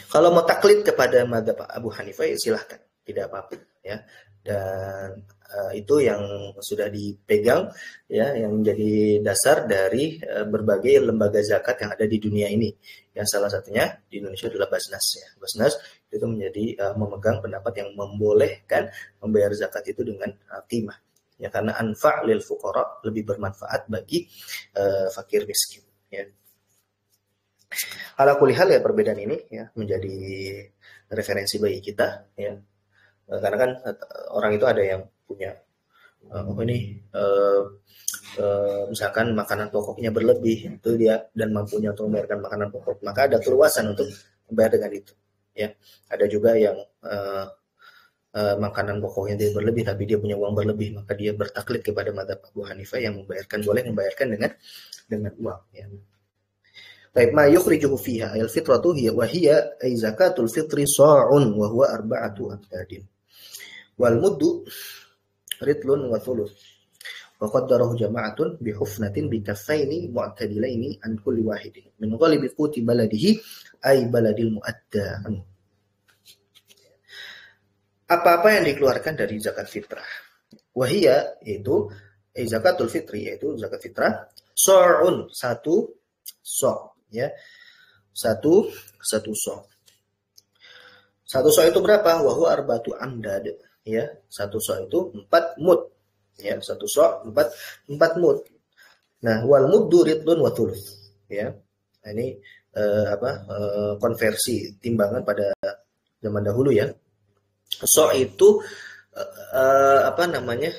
A: Kalau mau taklid kepada madhab Abu Hanifah ya silahkan, tidak apa-apa. Ya. Dan uh, itu yang sudah dipegang, ya, yang menjadi dasar dari uh, berbagai lembaga zakat yang ada di dunia ini. Yang salah satunya di Indonesia adalah Basnas. Ya. Basnas itu menjadi uh, memegang pendapat yang membolehkan membayar zakat itu dengan uh, timah ya karena anfa' lil fuqara lebih bermanfaat bagi uh, fakir miskin ya. Ala kulihal ya perbedaan ini ya menjadi referensi bagi kita ya. Eh, karena kan eh, orang itu ada yang punya uh, ini uh, uh, misalkan makanan pokoknya berlebih itu dia dan mampunya untuk membayarkan makanan pokok maka ada keluasan untuk membayar dengan itu ya. Ada juga yang uh, uh, makanan pokoknya dia berlebih tapi dia punya uang berlebih maka dia bertaklid kepada mata Abu Hanifah yang membayarkan boleh membayarkan dengan dengan uang ya. Baik, ma yukhrijuhu fiha al fitratu hiya wa hiya ay zakatul fitri sa'un wa huwa arba'atu amdadin. Wal muddu ritlun wa thuluth. Wa qaddarahu jama'atun bi hufnatin bi kaffaini mu'tadilaini an kulli wahidin min ghalibi quti baladihi ay baladil mu'adda apa-apa yang dikeluarkan dari zakat fitrah. Wahia yaitu eh, zakatul fitri yaitu zakat fitrah. Sor'un satu sok ya. Satu satu sok. Satu sok itu berapa? Wahu arbatu amdad ya. Satu sok itu empat mud ya. Satu sok empat empat mud. Nah, wal muddu ridlun wa ya. Nah, ini eh, apa eh, konversi timbangan pada zaman dahulu ya so itu uh, apa namanya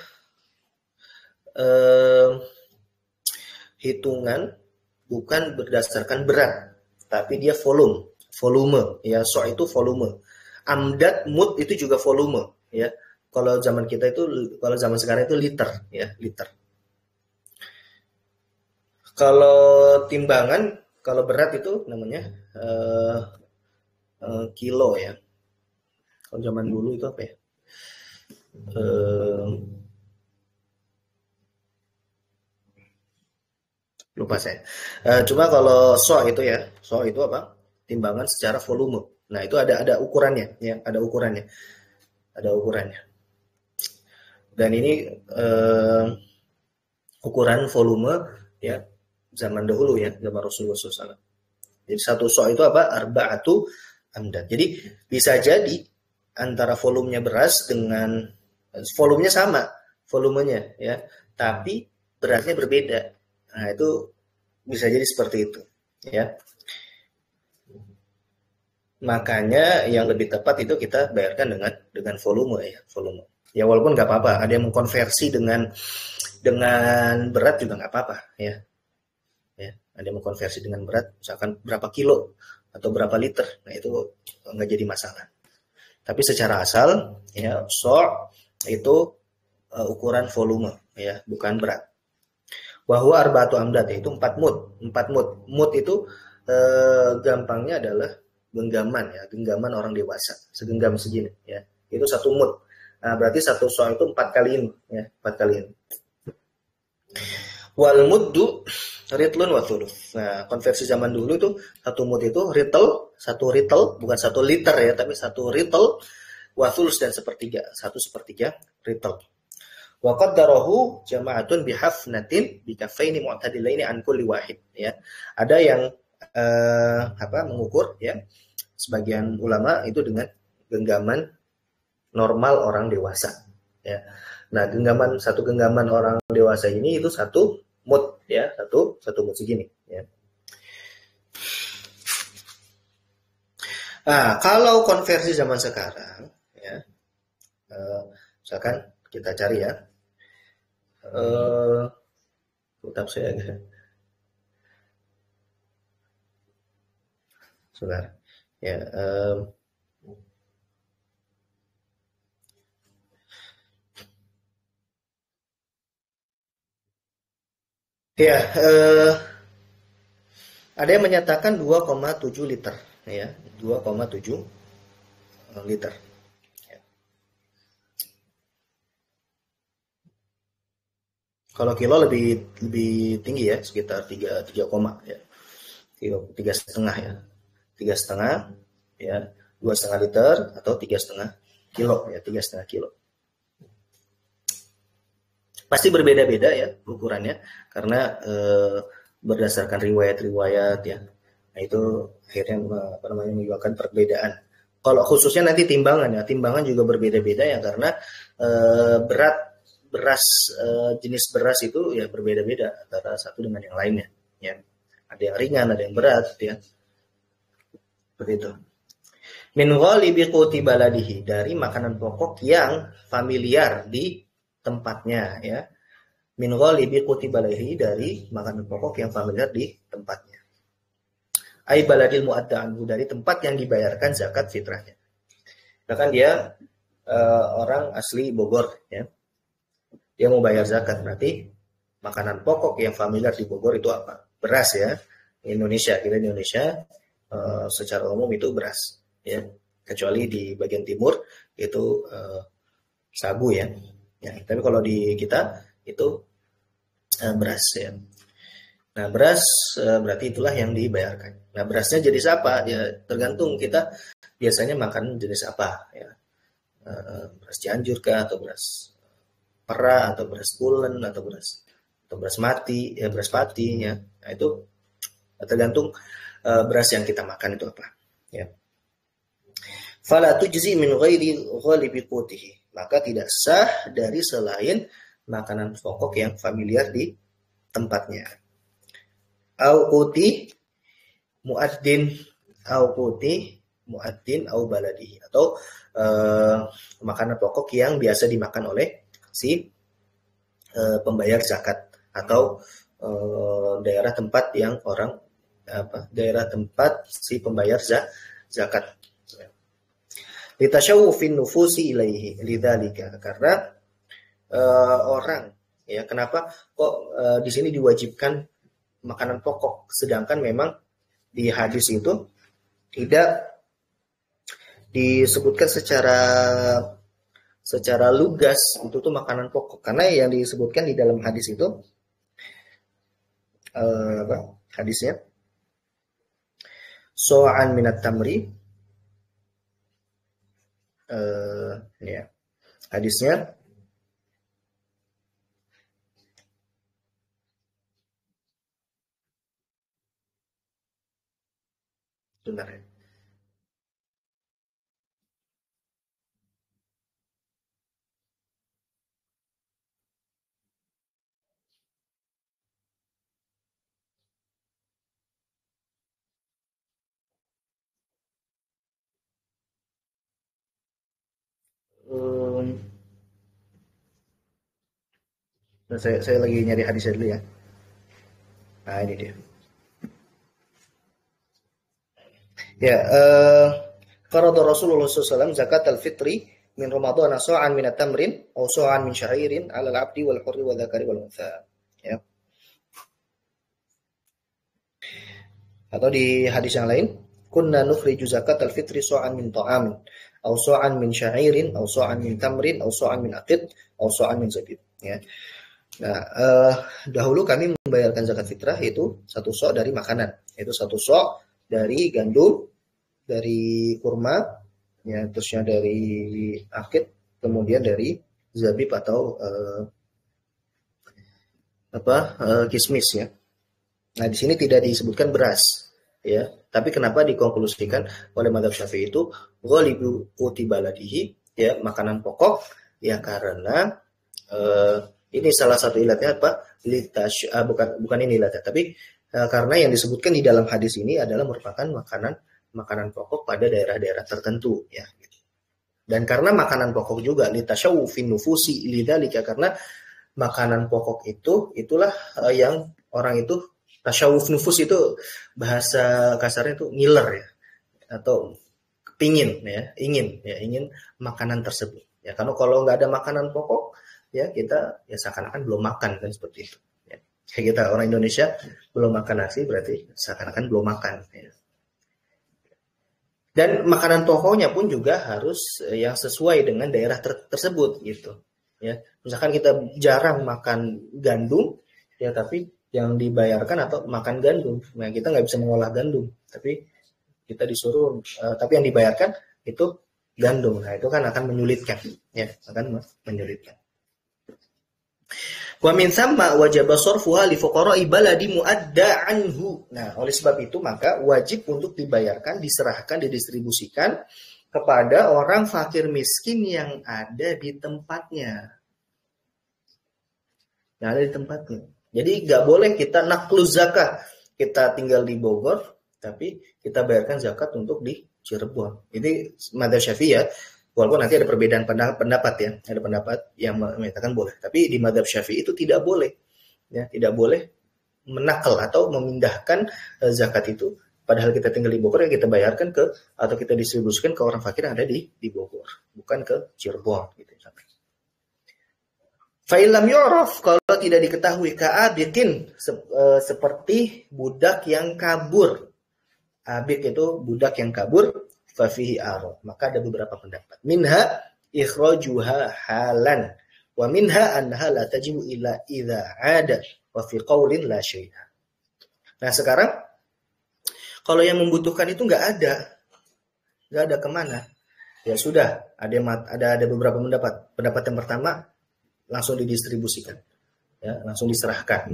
A: uh, hitungan bukan berdasarkan berat tapi dia volume volume ya so itu volume amdat mut itu juga volume ya kalau zaman kita itu kalau zaman sekarang itu liter ya liter kalau timbangan kalau berat itu namanya uh, uh, kilo ya kalau zaman dulu itu apa ya lupa saya eh, cuma kalau so itu ya so itu apa timbangan secara volume nah itu ada ada ukurannya ya ada ukurannya ada ukurannya dan ini ukuran volume ya zaman dahulu ya zaman Rasulullah SAW jadi satu so itu apa arbaatu amdad jadi bisa jadi antara volumenya beras dengan volumenya sama volumenya ya tapi berasnya berbeda nah itu bisa jadi seperti itu ya makanya yang lebih tepat itu kita bayarkan dengan dengan volume ya volume ya walaupun nggak apa-apa ada yang mengkonversi dengan dengan berat juga nggak apa-apa ya ya ada yang mengkonversi dengan berat misalkan berapa kilo atau berapa liter nah itu nggak jadi masalah tapi secara asal ya so' itu uh, ukuran volume ya, bukan berat. Bahwa arba'atu amdat itu empat mut. empat mut. Mut itu uh, gampangnya adalah genggaman ya, genggaman orang dewasa, segenggam segini ya. Itu satu mut. Nah, berarti satu soal itu empat kali ini ya, empat kali ini. Wal muddu ritlun wa Nah, konversi zaman dulu itu satu mut itu ritel satu ritel bukan satu liter ya tapi satu ritel wathulus dan sepertiga satu sepertiga ritel Wakat darohu jama'atun bihafnatin bikafaini ini an anku liwahid ya ada yang eh, apa mengukur ya sebagian ulama itu dengan genggaman normal orang dewasa ya nah genggaman satu genggaman orang dewasa ini itu satu mut ya satu satu mut segini ya Nah, kalau konversi zaman sekarang, ya, eh, misalkan kita cari ya, eh, utap saya agak, sebentar, ya, eh, ya, eh, ada yang menyatakan 2,7 liter, ya, 2,7 eh, liter. Ya. Kalau kilo lebih lebih tinggi ya sekitar 3 3, ya. 3 setengah ya. 3 setengah ya, 2 setengah liter atau 3 setengah kilo ya, 3 setengah kilo. Pasti berbeda-beda ya ukurannya karena eh, berdasarkan riwayat-riwayat ya Nah, itu akhirnya apa namanya menyebabkan perbedaan. Kalau khususnya nanti timbangan ya, timbangan juga berbeda-beda ya karena e, berat beras e, jenis beras itu ya berbeda-beda antara satu dengan yang lainnya. Ya, ada yang ringan, ada yang berat, ya. Begitu. itu. Min ghalibi baladihi dari makanan pokok yang familiar di tempatnya ya. Min ghalibi baladihi dari makanan pokok yang familiar di tempatnya. Aibaladil baladil mu'adda dari tempat yang dibayarkan zakat fitrahnya. Bahkan dia uh, orang asli Bogor ya. Dia mau bayar zakat berarti makanan pokok yang familiar di Bogor itu apa? Beras ya. Indonesia, kita Indonesia uh, secara umum itu beras ya. Kecuali di bagian timur itu uh, eh, sagu ya. Ya, tapi kalau di kita itu uh, beras ya. Nah, beras eh, berarti itulah yang dibayarkan. Nah, berasnya jadi siapa? Ya tergantung kita biasanya makan jenis apa ya. Eh, eh, beras Cianjur kah atau beras pera atau beras kulen atau beras atau beras mati ya beras pati ya. Nah, itu tergantung beras yang kita makan itu apa ya. Fala tujzi min ghairi ghalibi Maka tidak sah dari selain makanan pokok yang familiar di tempatnya au uti muadzin au uti muadzin au baladi atau uh, makanan pokok yang biasa dimakan oleh si uh, pembayar zakat atau uh, daerah tempat yang orang apa daerah tempat si pembayar zakat litasyawufin nufusi ilaihi lidzalika karena uh, orang ya kenapa kok uh, di sini diwajibkan makanan pokok. Sedangkan memang di hadis itu tidak disebutkan secara secara lugas itu tuh makanan pokok karena yang disebutkan di dalam hadis itu uh, apa hadisnya so'an minat tamri uh, ya hadisnya Sebentar ya. Um, nah, saya, saya lagi nyari hadisnya dulu ya. Nah ini dia. Ya, karena eh, uh, Rasulullah SAW zakat al-fitri min Ramadan sa'an min tamrin atau sa'an min syairin 'ala al-'abdi wal hurri wal dzakari wal untha. Ya. Atau di hadis yang lain, kunna nukhriju zakat al-fitri sa'an min ta'amin atau sa'an min syairin atau sa'an min tamrin atau sa'an min aqid atau sa'an min zabib, ya. Nah, eh, dahulu kami membayarkan zakat fitrah itu satu sok dari makanan, yaitu satu sok dari gandum, dari kurma, ya terusnya dari akid, kemudian dari zabib atau uh, apa uh, kismis ya. Nah di sini tidak disebutkan beras, ya. Tapi kenapa dikonklusikan oleh Madhab Syafi'i itu ghalibu uti baladihi ya makanan pokok ya karena uh, ini salah satu ilatnya apa? Litas, uh, bukan bukan ini ilatnya, tapi uh, karena yang disebutkan di dalam hadis ini adalah merupakan makanan makanan pokok pada daerah-daerah tertentu ya gitu. Dan karena makanan pokok juga litasyawufin nufusi lidalika karena makanan pokok itu itulah eh, yang orang itu tasyawuf nufus itu bahasa kasarnya itu ngiler ya atau pingin ya ingin ya ingin makanan tersebut ya karena kalau nggak ada makanan pokok ya kita ya seakan-akan belum makan kan seperti itu ya. kita orang Indonesia belum makan nasi berarti seakan-akan belum makan ya dan makanan tokonya pun juga harus eh, yang sesuai dengan daerah ter tersebut gitu ya misalkan kita jarang makan gandum ya tapi yang dibayarkan atau makan gandum nah kita nggak bisa mengolah gandum tapi kita disuruh uh, tapi yang dibayarkan itu gandum nah itu kan akan menyulitkan ya akan menyulitkan Wa min thamma wajaba sarfuha li fuqara'i baladi muadda anhu. Nah, oleh sebab itu maka wajib untuk dibayarkan, diserahkan, didistribusikan kepada orang fakir miskin yang ada di tempatnya. Yang ada di tempatnya. Jadi nggak boleh kita naklu zakat. Kita tinggal di Bogor, tapi kita bayarkan zakat untuk di Cirebon. Ini madzhab Syafi'i ya walaupun nanti ada perbedaan pendapat, pendapat ya ada pendapat yang menyatakan boleh tapi di madhab syafi'i itu tidak boleh ya tidak boleh menakal atau memindahkan eh, zakat itu padahal kita tinggal di Bogor ya kita bayarkan ke atau kita distribusikan ke orang fakir yang ada di di Bogor bukan ke Cirebon gitu Fa'ilam yorof kalau tidak diketahui kaabikin se, eh, seperti budak yang kabur abik itu budak yang kabur fafihi aro. Maka ada beberapa pendapat. Minha ikhrajuha halan. Wa minha anha la tajibu illa idha ada. Wa fi qawlin la syaita. Nah sekarang, kalau yang membutuhkan itu nggak ada. Nggak ada kemana. Ya sudah, ada ada ada beberapa pendapat. Pendapat yang pertama, langsung didistribusikan. Ya, langsung diserahkan.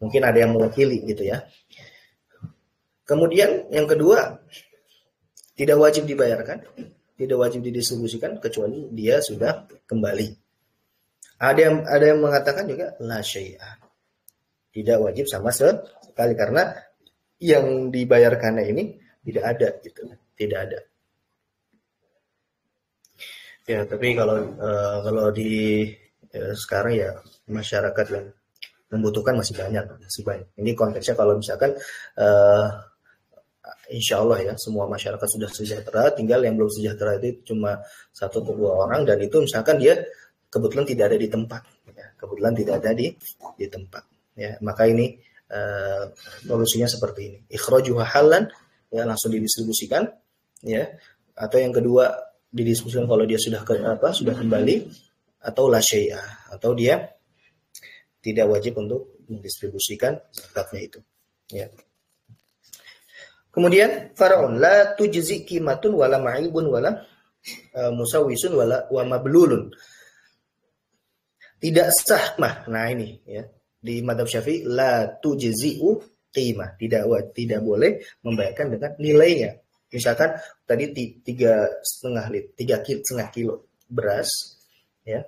A: Mungkin ada yang mewakili gitu ya. Kemudian yang kedua, tidak wajib dibayarkan, tidak wajib didistribusikan kecuali dia sudah kembali. Ada yang ada yang mengatakan juga la syai'ah. Tidak wajib sama sekali karena yang dibayarkannya ini tidak ada gitu. Tidak ada. Ya, tapi kalau uh, kalau di ya, sekarang ya masyarakat yang membutuhkan masih banyak, masih banyak. Ini konteksnya kalau misalkan uh, insya Allah ya semua masyarakat sudah sejahtera tinggal yang belum sejahtera itu cuma satu atau dua orang dan itu misalkan dia kebetulan tidak ada di tempat ya. kebetulan tidak ada di di tempat ya maka ini uh, solusinya seperti ini ikhroju halan ya langsung didistribusikan ya atau yang kedua didistribusikan kalau dia sudah ke, apa sudah kembali atau lasya atau dia tidak wajib untuk mendistribusikan zakatnya itu ya Kemudian Faraun la tujzi kimatun wala ma'ibun wala uh, musawisun wala wa mablulun. Tidak sah mah. Nah ini ya. Di madhab Syafi'i la tujzi'u qimah. Tidak wa tidak boleh membayarkan dengan nilainya. Misalkan tadi tiga setengah lit, tiga kilo, setengah kilo beras, ya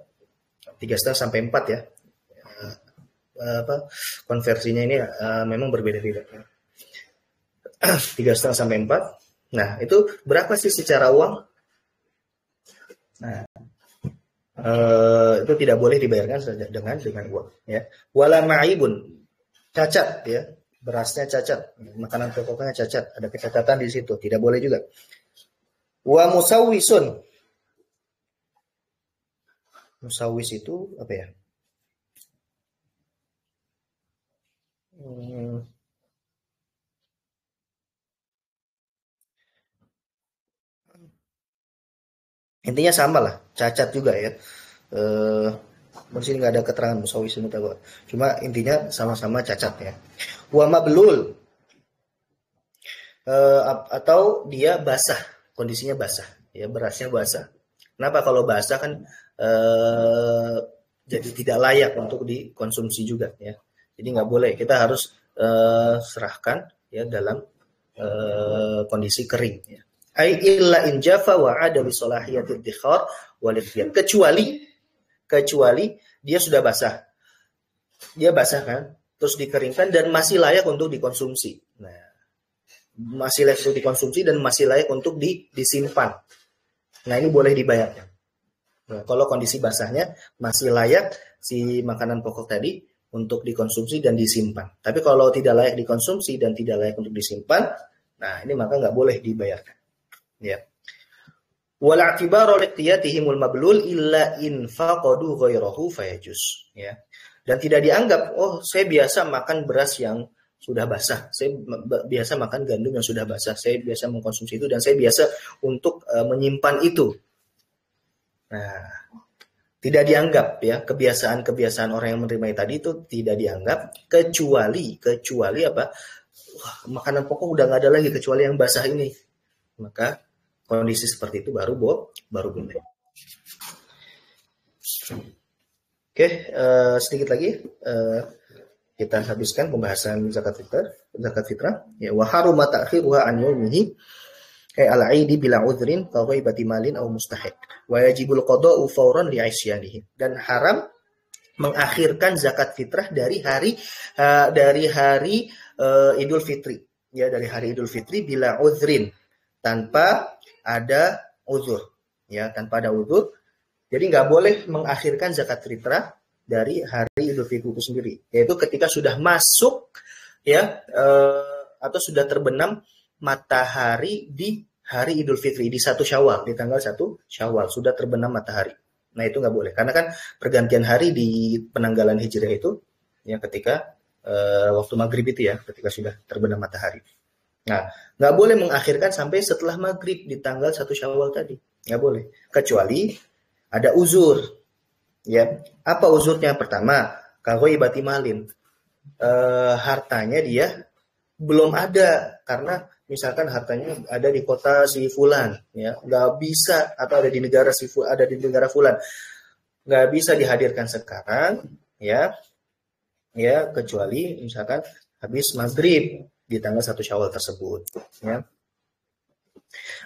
A: tiga setengah sampai empat ya. Uh, apa konversinya ini uh, memang berbeda-beda. tiga setengah sampai empat. Nah, itu berapa sih secara uang? Nah, e, itu tidak boleh dibayarkan dengan dengan uang. Ya, wala ma'ibun cacat ya berasnya cacat makanan pokoknya cacat ada kecacatan di situ tidak boleh juga wa musawisun musawis itu apa ya hmm. intinya sama lah cacat juga ya eh nggak ada keterangan musawi tahu, cuma intinya sama-sama cacat ya wama belul e, eh, atau dia basah kondisinya basah ya berasnya basah kenapa kalau basah kan e, jadi tidak layak untuk dikonsumsi juga ya jadi nggak boleh kita harus e, serahkan ya dalam e, kondisi kering ya Ai illa in jafa wa adami salahiyatid dikhar Kecuali kecuali dia sudah basah. Dia basah kan? Terus dikeringkan dan masih layak untuk dikonsumsi. Nah, masih layak untuk dikonsumsi dan masih layak untuk di, disimpan. Nah, ini boleh dibayarkan. Nah, kalau kondisi basahnya masih layak si makanan pokok tadi untuk dikonsumsi dan disimpan. Tapi kalau tidak layak dikonsumsi dan tidak layak untuk disimpan, nah ini maka nggak boleh dibayarkan. Ya. Wala liqtiyatihimul mablul illa in faqadu ghairahu fayajus. Ya. Dan tidak dianggap, oh saya biasa makan beras yang sudah basah. Saya biasa makan gandum yang sudah basah. Saya biasa mengkonsumsi itu dan saya biasa untuk e, menyimpan itu. Nah, tidak dianggap ya kebiasaan-kebiasaan orang yang menerima tadi itu tidak dianggap kecuali kecuali apa? Wah, makanan pokok udah nggak ada lagi kecuali yang basah ini. Maka kondisi seperti itu baru bo, baru boleh. Iya. Oke, uh, sedikit lagi uh, kita habiskan pembahasan zakat fitrah. Zakat fitrah ya wa haruma ta'khiruha an yawmihi ay al aidi bila udhrin ka ghaibati malin aw mustahiq wa yajibul qada'u fawran li aisyanihi dan haram mengakhirkan zakat fitrah dari hari uh, dari hari uh, Idul Fitri ya dari hari Idul Fitri bila udhrin tanpa ada uzur, ya tanpa ada uzur. Jadi nggak boleh mengakhirkan zakat fitrah dari hari Idul Fitri itu sendiri, yaitu ketika sudah masuk ya e, atau sudah terbenam matahari di hari Idul Fitri di satu Syawal di tanggal satu Syawal sudah terbenam matahari. Nah itu nggak boleh karena kan pergantian hari di penanggalan hijriah itu ya ketika e, waktu maghrib itu ya ketika sudah terbenam matahari. Nah, nggak boleh mengakhirkan sampai setelah maghrib di tanggal satu syawal tadi. Nggak boleh. Kecuali ada uzur. Ya, apa uzurnya? Pertama, kalau ibati malin, e, hartanya dia belum ada karena misalkan hartanya ada di kota si fulan, ya nggak bisa atau ada di negara si ada di negara fulan, nggak bisa dihadirkan sekarang, ya, ya kecuali misalkan habis maghrib di tanggal satu Syawal tersebut ya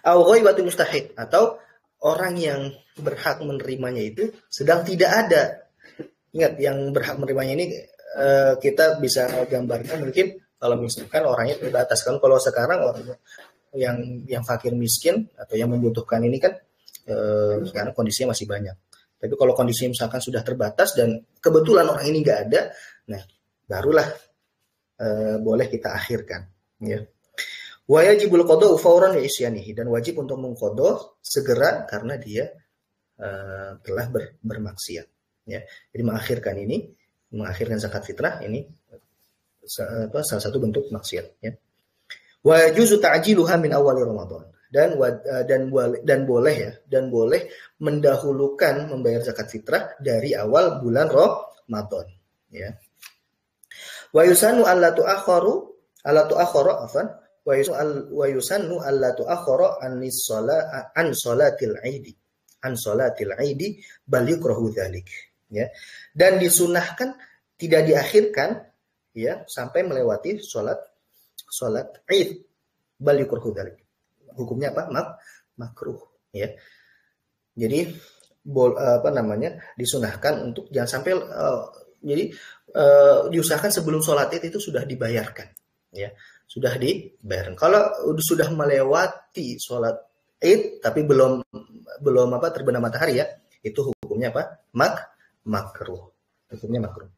A: au mustahid atau orang yang berhak menerimanya itu sedang tidak ada ingat yang berhak menerimanya ini eh, kita bisa gambarkan mungkin kalau misalkan orangnya terbatas kan kalau sekarang orang yang yang fakir miskin atau yang membutuhkan ini kan eh, sekarang kondisinya masih banyak tapi kalau kondisinya misalkan sudah terbatas dan kebetulan orang ini nggak ada nah barulah Eh, boleh kita akhirkan ya wajibul kodo qada'u ya isyanihi dan wajib untuk mengkodoh segera karena dia uh, telah ber, bermaksiat ya jadi mengakhirkan ini mengakhirkan zakat fitrah ini apa, salah satu bentuk maksiat ya wajuzu juzu ta'jiluha min awal ramadan dan eh, dan dan boleh ya dan boleh mendahulukan membayar zakat fitrah dari awal bulan Ramadan ya Wa yusannu alla tu'akhkharu alla tu'akhara afan wa yusanu wa yusannu alla tu'akhara an salat an salatil Aidi an salatil Aidi bal yukrahu dzalik ya. Dan disunahkan tidak diakhirkan ya sampai melewati salat salat Id bal yukrahu dzalik. Hukumnya apa? Mak makruh ya. Jadi bol, apa namanya disunahkan untuk jangan sampai uh, jadi uh, diusahakan sebelum sholat id itu sudah dibayarkan, ya sudah dibayar. Kalau sudah melewati sholat id tapi belum belum apa terbenam matahari ya, itu hukumnya apa? Mak makruh. Hukumnya makruh.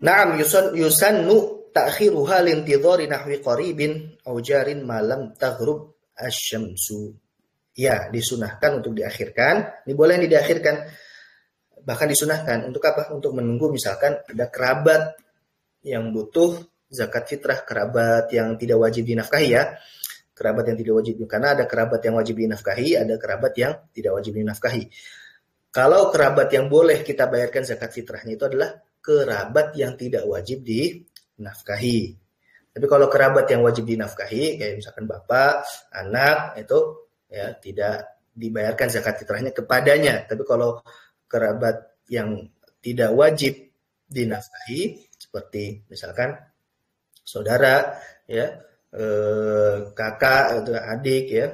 A: Naam yusan yusannu ta'khiruha lintidhari nahwi qaribin au malam taghrub asyamsu. Ya, disunahkan untuk diakhirkan. Ini boleh yang diakhirkan bahkan disunahkan untuk apa? Untuk menunggu misalkan ada kerabat yang butuh zakat fitrah, kerabat yang tidak wajib dinafkahi ya. Kerabat yang tidak wajib karena ada kerabat yang wajib dinafkahi, ada kerabat yang tidak wajib dinafkahi. Kalau kerabat yang boleh kita bayarkan zakat fitrahnya itu adalah kerabat yang tidak wajib dinafkahi. Tapi kalau kerabat yang wajib dinafkahi, kayak misalkan bapak, anak, itu ya tidak dibayarkan zakat fitrahnya kepadanya. Tapi kalau kerabat yang tidak wajib dinafkahi seperti misalkan saudara ya eh, kakak atau adik ya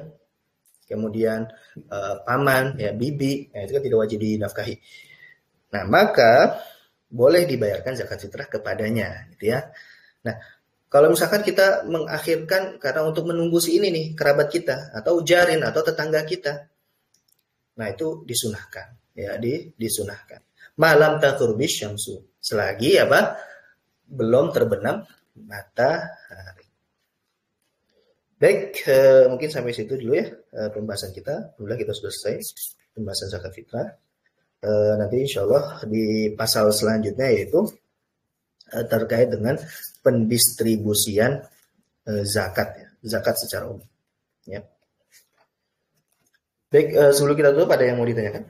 A: kemudian eh, paman ya bibi ya, itu kan tidak wajib dinafkahi nah maka boleh dibayarkan zakat fitrah kepadanya gitu ya nah kalau misalkan kita mengakhirkan karena untuk menunggu si ini nih kerabat kita atau jarin atau tetangga kita nah itu disunahkan ya di, disunahkan malam yang syamsu selagi apa belum terbenam matahari baik eh, mungkin sampai situ dulu ya eh, pembahasan kita alhamdulillah kita sudah selesai pembahasan zakat fitrah eh, nanti insya Allah di pasal selanjutnya yaitu eh, terkait dengan pendistribusian eh, zakat ya zakat secara umum ya baik eh, sebelum kita tutup ada yang mau ditanyakan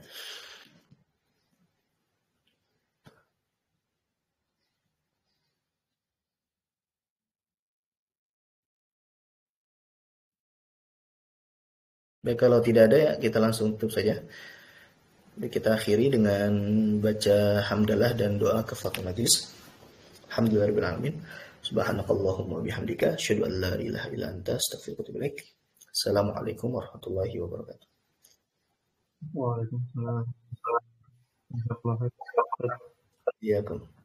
A: Baik, kalau tidak ada ya kita langsung tutup saja. Baik, kita akhiri dengan baca hamdalah dan doa kafatul majlis. Alhamdulillahirrahmanirrahim. Subhanakallahumma bihamdika. Asyadu an la ilaha ila anta. Astagfirullahaladzim. Assalamualaikum warahmatullahi wabarakatuh. Waalaikumsalam. Waalaikumsalam. Iya, kamu.